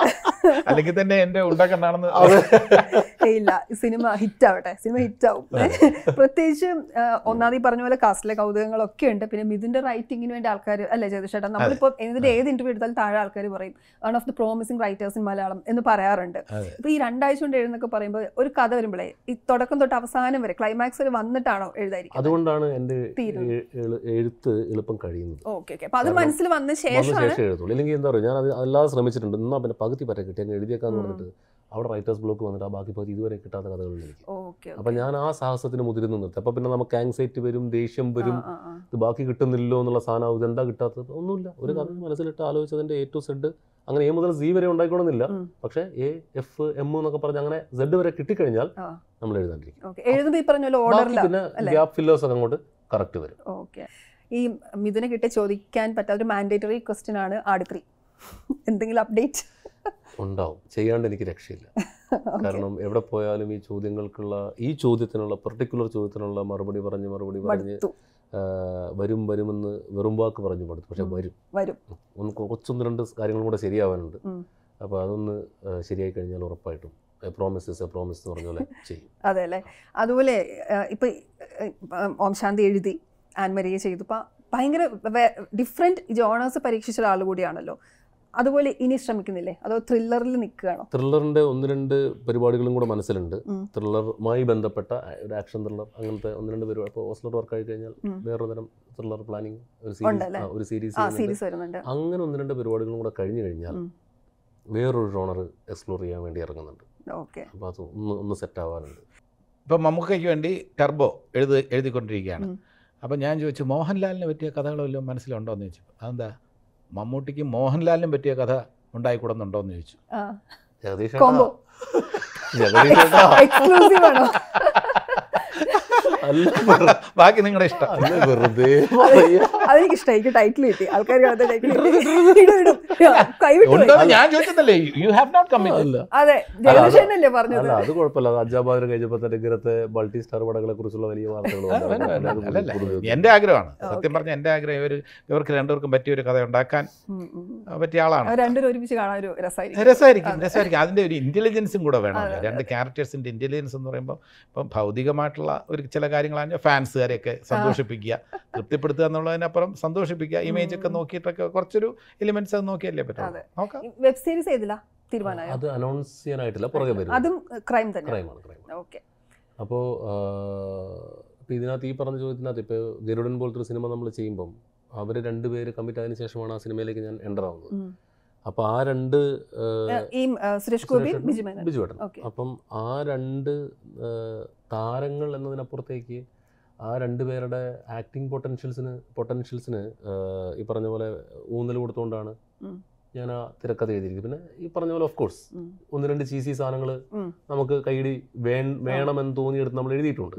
അല്ലെങ്കിൽ തന്നെ എന്റെ ഉണ്ടാക്കണ്ടാണെന്ന് ഇല്ല സിനിമ ഹിറ്റ് ആവട്ടെ സിനിമ ഹിറ്റ് ആവും പ്രത്യേകിച്ച് ഒന്നാമത് ഈ പറഞ്ഞ പോലെ കാസ്റ്റിലെ കൗതുകങ്ങളൊക്കെ ഉണ്ട് പിന്നെ മിഥുന്റെ റൈറ്റിങ്ങിന് വേണ്ടി ആൾക്കാർ അല്ലെ ജഗദീഷേട്ടൻ നമ്മളിപ്പോ ഇതിന്റെ ഏത് ഇന്റർവ്യൂ എടുത്താലും താഴെ ആൾക്കാർ പറയും one of the promising writers in Malayalam എന്ന് പറയാറുണ്ട് ഇപ്പൊ ഈ രണ്ടാഴ്ച കൊണ്ട് എഴുതുന്നൊക്കെ പറയുമ്പോൾ ഒരു കഥ വരുമ്പോഴേ ഈ തുടക്കം തൊട്ട് അവസാനം വരെ ക്ലൈമാക്സ് വരെ വന്നിട്ടാണോ എഴുതായിരിക്കും അതുകൊണ്ടാണ് എന്റെ എഴുത്ത് എളുപ്പം കഴിയുന്നത് ഓക്കെ ഓക്കെ അപ്പൊ അത് മനസ്സിൽ വന്ന ശേഷം ഇല്ലെങ്കിൽ എന്താ പറയുക ഞാൻ ശ്രമിച്ചിട്ടുണ്ട് എന്നാ പിന്നെ പകുതി വരെ കിട്ടിയാൽ എഴുതിയേക്കാന്ന് പറഞ്ഞിട്ട് അവിടെ റൈറ്റേഴ്സ് ബ്ലോക്ക് വന്നിട്ട് ആ ബാക്കി പകുതി ഇതുവരെ കിട്ടാത്ത കഥകളിൽ എനിക്ക് അപ്പം ഞാൻ ആ സാഹസത്തിന് മുതിരുന്നു നിർത്തി അപ്പം പിന്നെ നമുക്ക് ആങ്സൈറ്റി വരും ദേഷ്യം വരും ഇത് ബാക്കി കിട്ടുന്നില്ലോ എന്നുള്ള സാധനം എന്താ കിട്ടാത്തത് ഒന്നുമില്ല ഒരു കഥ മനസ്സിലിട്ട് ആലോചിച്ചതിൻ്റെ എ ടു സെഡ് അങ്ങനെ എ മുതൽ സി വരെ ഉണ്ടായിക്കോണമെന്നില്ല പക്ഷേ എ എഫ് എം എന്നൊക്കെ പറഞ്ഞ് അങ്ങനെ സെഡ് വരെ കിട്ടിക്കഴിഞ്ഞാൽ നമ്മൾ എഴുതാണ്ടിരിക്കും പിന്നെ ഗ്യാപ് ഫില്ലേഴ്സ് ഒക്കെ അങ്ങോട്ട് കറക്റ്റ് വരും ഈ മിഥുനെ കിട്ടിയ ചോദിക്കാൻ പറ്റാത്ത ഒരു മാൻഡേറ്ററി ക്വസ്റ്റ്യൻ ആണ് ആടുക്രി എന്തെങ്കിലും അപ്ഡേറ്റ് ഉണ്ടാവും ചെയ്യാണ്ട് എനിക്ക് രക്ഷയില്ല കാരണം എവിടെ പോയാലും ഈ ചോദ്യങ്ങൾക്കുള്ള ഈ ചോദ്യത്തിനുള്ള പെർട്ടിക്കുലർ ചോദ്യത്തിനുള്ള മറുപടി പറഞ്ഞ് മറുപടി പറഞ്ഞ് വരും വരുമെന്ന് വെറും വാക്ക് പറഞ്ഞു പടുത്തു പക്ഷെ വരും വരും ഒന്ന് കുറച്ചൊന്ന് രണ്ട് കാര്യങ്ങളും കൂടെ ശരിയാവാനുണ്ട് അപ്പോൾ അതൊന്ന് ശരിയായി കഴിഞ്ഞാൽ ഉറപ്പായിട്ടും പ്രോമിസസ് പ്രോമിസ് എന്ന് ചെയ്യും അതെ അല്ലേ അതുപോലെ ഇപ്പൊ ഓം ശാന്തി എഴുതി ആൻമരിയെ ചെയ്തപ്പോൾ ഭയങ്കര ഡിഫറെന്റ് ജോണേഴ്സ് പരീക്ഷിച്ച ഒരാൾ കൂടിയാണല്ലോ അതുപോലെ ഇനി ശ്രമിക്കുന്നില്ലേ അതോ ത്രില്ലറിൽ നിൽക്കുകയാണോ ത്രില്ലറിന്റെ ഒന്ന് രണ്ട് പരിപാടികളും കൂടെ മനസ്സിലുണ്ട് ത്രില്ലറുമായി ബന്ധപ്പെട്ട ഒരു ആക്ഷൻ ത്രില്ലർ അങ്ങനത്തെ ഒന്ന് രണ്ട് പരിപാടി ഇപ്പോൾ ഓസ്ലോട്ട് വർക്ക് ആയി കഴിഞ്ഞാൽ വേറൊരു തരം ത്രില്ലർ പ്ലാനിങ് ഒരു സീരീസ് ഒരു സീരീസ് അങ്ങനെ ഒന്ന് രണ്ട് പരിപാടികളും കൂടെ കഴിഞ്ഞു കഴിഞ്ഞാൽ വേറൊരു ജോണർ എക്സ്പ്ലോർ ചെയ്യാൻ വേണ്ടി ഇറങ്ങുന്നുണ്ട് അപ്പോൾ അത് ഒന്ന് ഒന്ന് സെറ്റ് ആവാനുണ്ട് ഇപ്പം മമ്മൂക്കയ്ക്ക് വേണ്ടി ടർബോ എഴുതി എഴുതിക്കൊണ്ടിരിക്കുകയാണ് അപ്പം ഞാൻ ചോദിച്ചു മോഹൻലാലിനെ പറ്റിയ കഥകളെല്ലാം മനസ്സിലുണ്ടോ എന്ന് ചോദിച്ചു അതെന്താ മമ്മൂട്ടിക്ക് മോഹൻലാലിനും പറ്റിയ കഥ ഉണ്ടായിക്കൂടുന്നുണ്ടോ എന്ന് ചോദിച്ചു ജഗദീഷ് ജഗദീഷ് ബാക്കി നിങ്ങളുടെ ഇഷ്ടം വെറുതെ ടൈറ്റിൽ കിട്ടി ആൾക്കാർ ഞാൻ ചോദിച്ചതല്ലേ യു ഹാവ് അതെ പറഞ്ഞത് അത് മൾട്ടി സ്റ്റാർ പടങ്ങളെ കുറിച്ചുള്ള വലിയ എന്റെ ആഗ്രഹമാണ് സത്യം പറഞ്ഞ എന്റെ ആഗ്രഹം ഇവർ ഇവർക്ക് രണ്ടുപേർക്കും പറ്റിയ ഒരു കഥ ഉണ്ടാക്കാൻ പറ്റിയ ആളാണ് രണ്ടുപേരും ഒരുമിച്ച് രസമായിരിക്കും രസമായിരിക്കും അതിന്റെ ഒരു ഇന്റലിജൻസും കൂടെ വേണം രണ്ട് ക്യാരക്ടേഴ്സിന്റെ ഇന്റലിജൻസ് എന്ന് പറയുമ്പോൾ ഇപ്പം ഭൗതികമായിട്ടുള്ള ഒരു ചില കാര്യങ്ങളാണ് ഫാൻസുകാരെയൊക്കെ സന്തോഷിപ്പിക്കുക തൃപ്തിപ്പെടുത്തുക എന്നുള്ളതിനപ്പുറം സന്തോഷിപ്പിക്കുക ഇമേജ് ഒക്കെ നോക്കിയിട്ടൊക്കെ കുറച്ചൊരു എലിമെന്റ്സ് അത് നോക്കിയല്ലേ പറ്റും നോക്കാം വെബ് സീരീസ് ചെയ്തില്ല അത് അനൗൺസ് പുറകെ വരും അതും ക്രൈം തന്നെ ക്രൈമാണ് ഇതിനകത്ത് ഈ പറഞ്ഞ ചോദ്യത്തിനകത്ത് ഇപ്പൊ ഗരുഡൻ പോലത്തെ ഒരു സിനിമ നമ്മൾ ചെയ്യുമ്പോൾ അവർ രണ്ടുപേര് കമ്മിറ്റ് ആയതിനു ശേഷമാണ് ആ സിനിമയിലേക്ക് ഞാൻ എൻ്റർ ആവുന്നത് അപ്പോൾ ആ രണ്ട് ഈ സുരേഷ് ഗോപി ബിജു ഏട്ടൻ അപ്പം ആ രണ്ട് താരങ്ങൾ എന്നതിനപ്പുറത്തേക്ക് ആ രണ്ട് പേരുടെ ആക്ടിങ് പൊട്ടൻഷ്യൽസിന് പൊട്ടൻഷ്യൽസിന് ഈ പറഞ്ഞ പോലെ ഊന്നൽ കൊടുത്തുകൊണ്ടാണ് ഞാൻ ആ തിരക്കഥ എഴുതിയിരിക്കുന്നത് പിന്നെ ഈ പറഞ്ഞ പോലെ ഓഫ് കോഴ്സ് ഒന്ന് രണ്ട് ചീസി സാധനങ്ങൾ നമുക്ക് കൈയിടി വേണമെന്ന് തോന്നിയെടുത്ത് നമ്മൾ എഴുതിയിട്ടുണ്ട്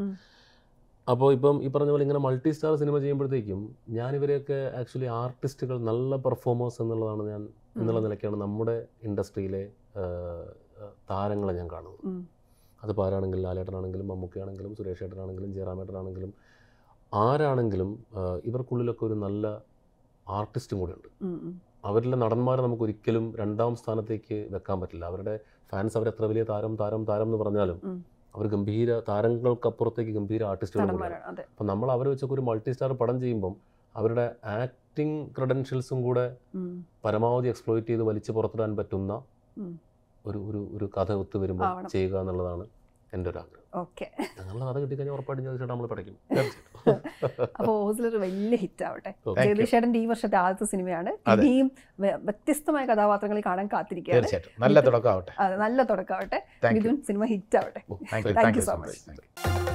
അപ്പോൾ ഇപ്പം ഈ പറഞ്ഞ പോലെ ഇങ്ങനെ മൾട്ടി സ്റ്റാർ സിനിമ ചെയ്യുമ്പോഴത്തേക്കും ഞാനിവരെയൊക്കെ ആക്ച്വലി ആർട്ടിസ്റ്റുകൾ നല്ല പെർഫോമേഴ്സ് എന്നുള്ളതാണ് ഞാൻ എന്നുള്ള നിലയ്ക്കാണ് നമ്മുടെ ഇൻഡസ്ട്രിയിലെ താരങ്ങളെ ഞാൻ കാണുന്നത് അത് പാരാണെങ്കിലും ലാലേട്ടനാണെങ്കിലും മമ്മൂക്കയാണെങ്കിലും സുരേഷ് ഏട്ടനാണെങ്കിലും ഏട്ടനാണെങ്കിലും ആരാണെങ്കിലും ഇവർക്കുള്ളിലൊക്കെ ഒരു നല്ല ആർട്ടിസ്റ്റും കൂടെയുണ്ട് അവരിലെ നടന്മാരെ നമുക്ക് ഒരിക്കലും രണ്ടാം സ്ഥാനത്തേക്ക് വെക്കാൻ പറ്റില്ല അവരുടെ ഫാൻസ് അവരെത്ര വലിയ താരം താരം താരം എന്ന് പറഞ്ഞാലും അവർ ഗംഭീര താരങ്ങൾക്കപ്പുറത്തേക്ക് ഗംഭീര ആർട്ടിസ്റ്റുകൾ അപ്പം നമ്മൾ അവരെ വെച്ചൊക്കെ ഒരു മൾട്ടി സ്റ്റാർ പടം ചെയ്യുമ്പം അവരുടെ ആക്ടിങ് ക്രെഡൻഷ്യൽസും കൂടെ പരമാവധി എക്സ്പ്ലോയിറ്റ് ചെയ്ത് വലിച്ചു പുറത്തിടാൻ പറ്റുന്ന ഒരു ഒരു ഒരു കഥ ഒത്തു വരുമ്പോൾ ചെയ്യുക എന്നുള്ളതാണ് എൻ്റെ ഒരു ആഗ്രഹം ഓക്കെ അങ്ങനെയുള്ള കഥ കിട്ടിക്കഴിഞ്ഞാൽ ഉറപ്പായിട്ടും ചോദിച്ചിട്ട് നമ്മൾ പഠിക്കും തീർച്ചയായിട്ടും അപ്പോൾ ഓസിലർ വലിയ ഹിറ്റ് ആവട്ടെ ജഗദീഷേട്ടൻ്റെ ഈ വർഷത്തെ ആദ്യത്തെ സിനിമയാണ് ഇനിയും വ്യത്യസ്തമായ കഥാപാത്രങ്ങൾ കാണാൻ കാത്തിരിക്കുകയാണ് നല്ല തുടക്കമാവട്ടെ നല്ല തുടക്കമാവട്ടെ മിഥുൻ സിനിമ ഹിറ്റ് ആവട്ടെ താങ്ക് യു സോ മച്ച്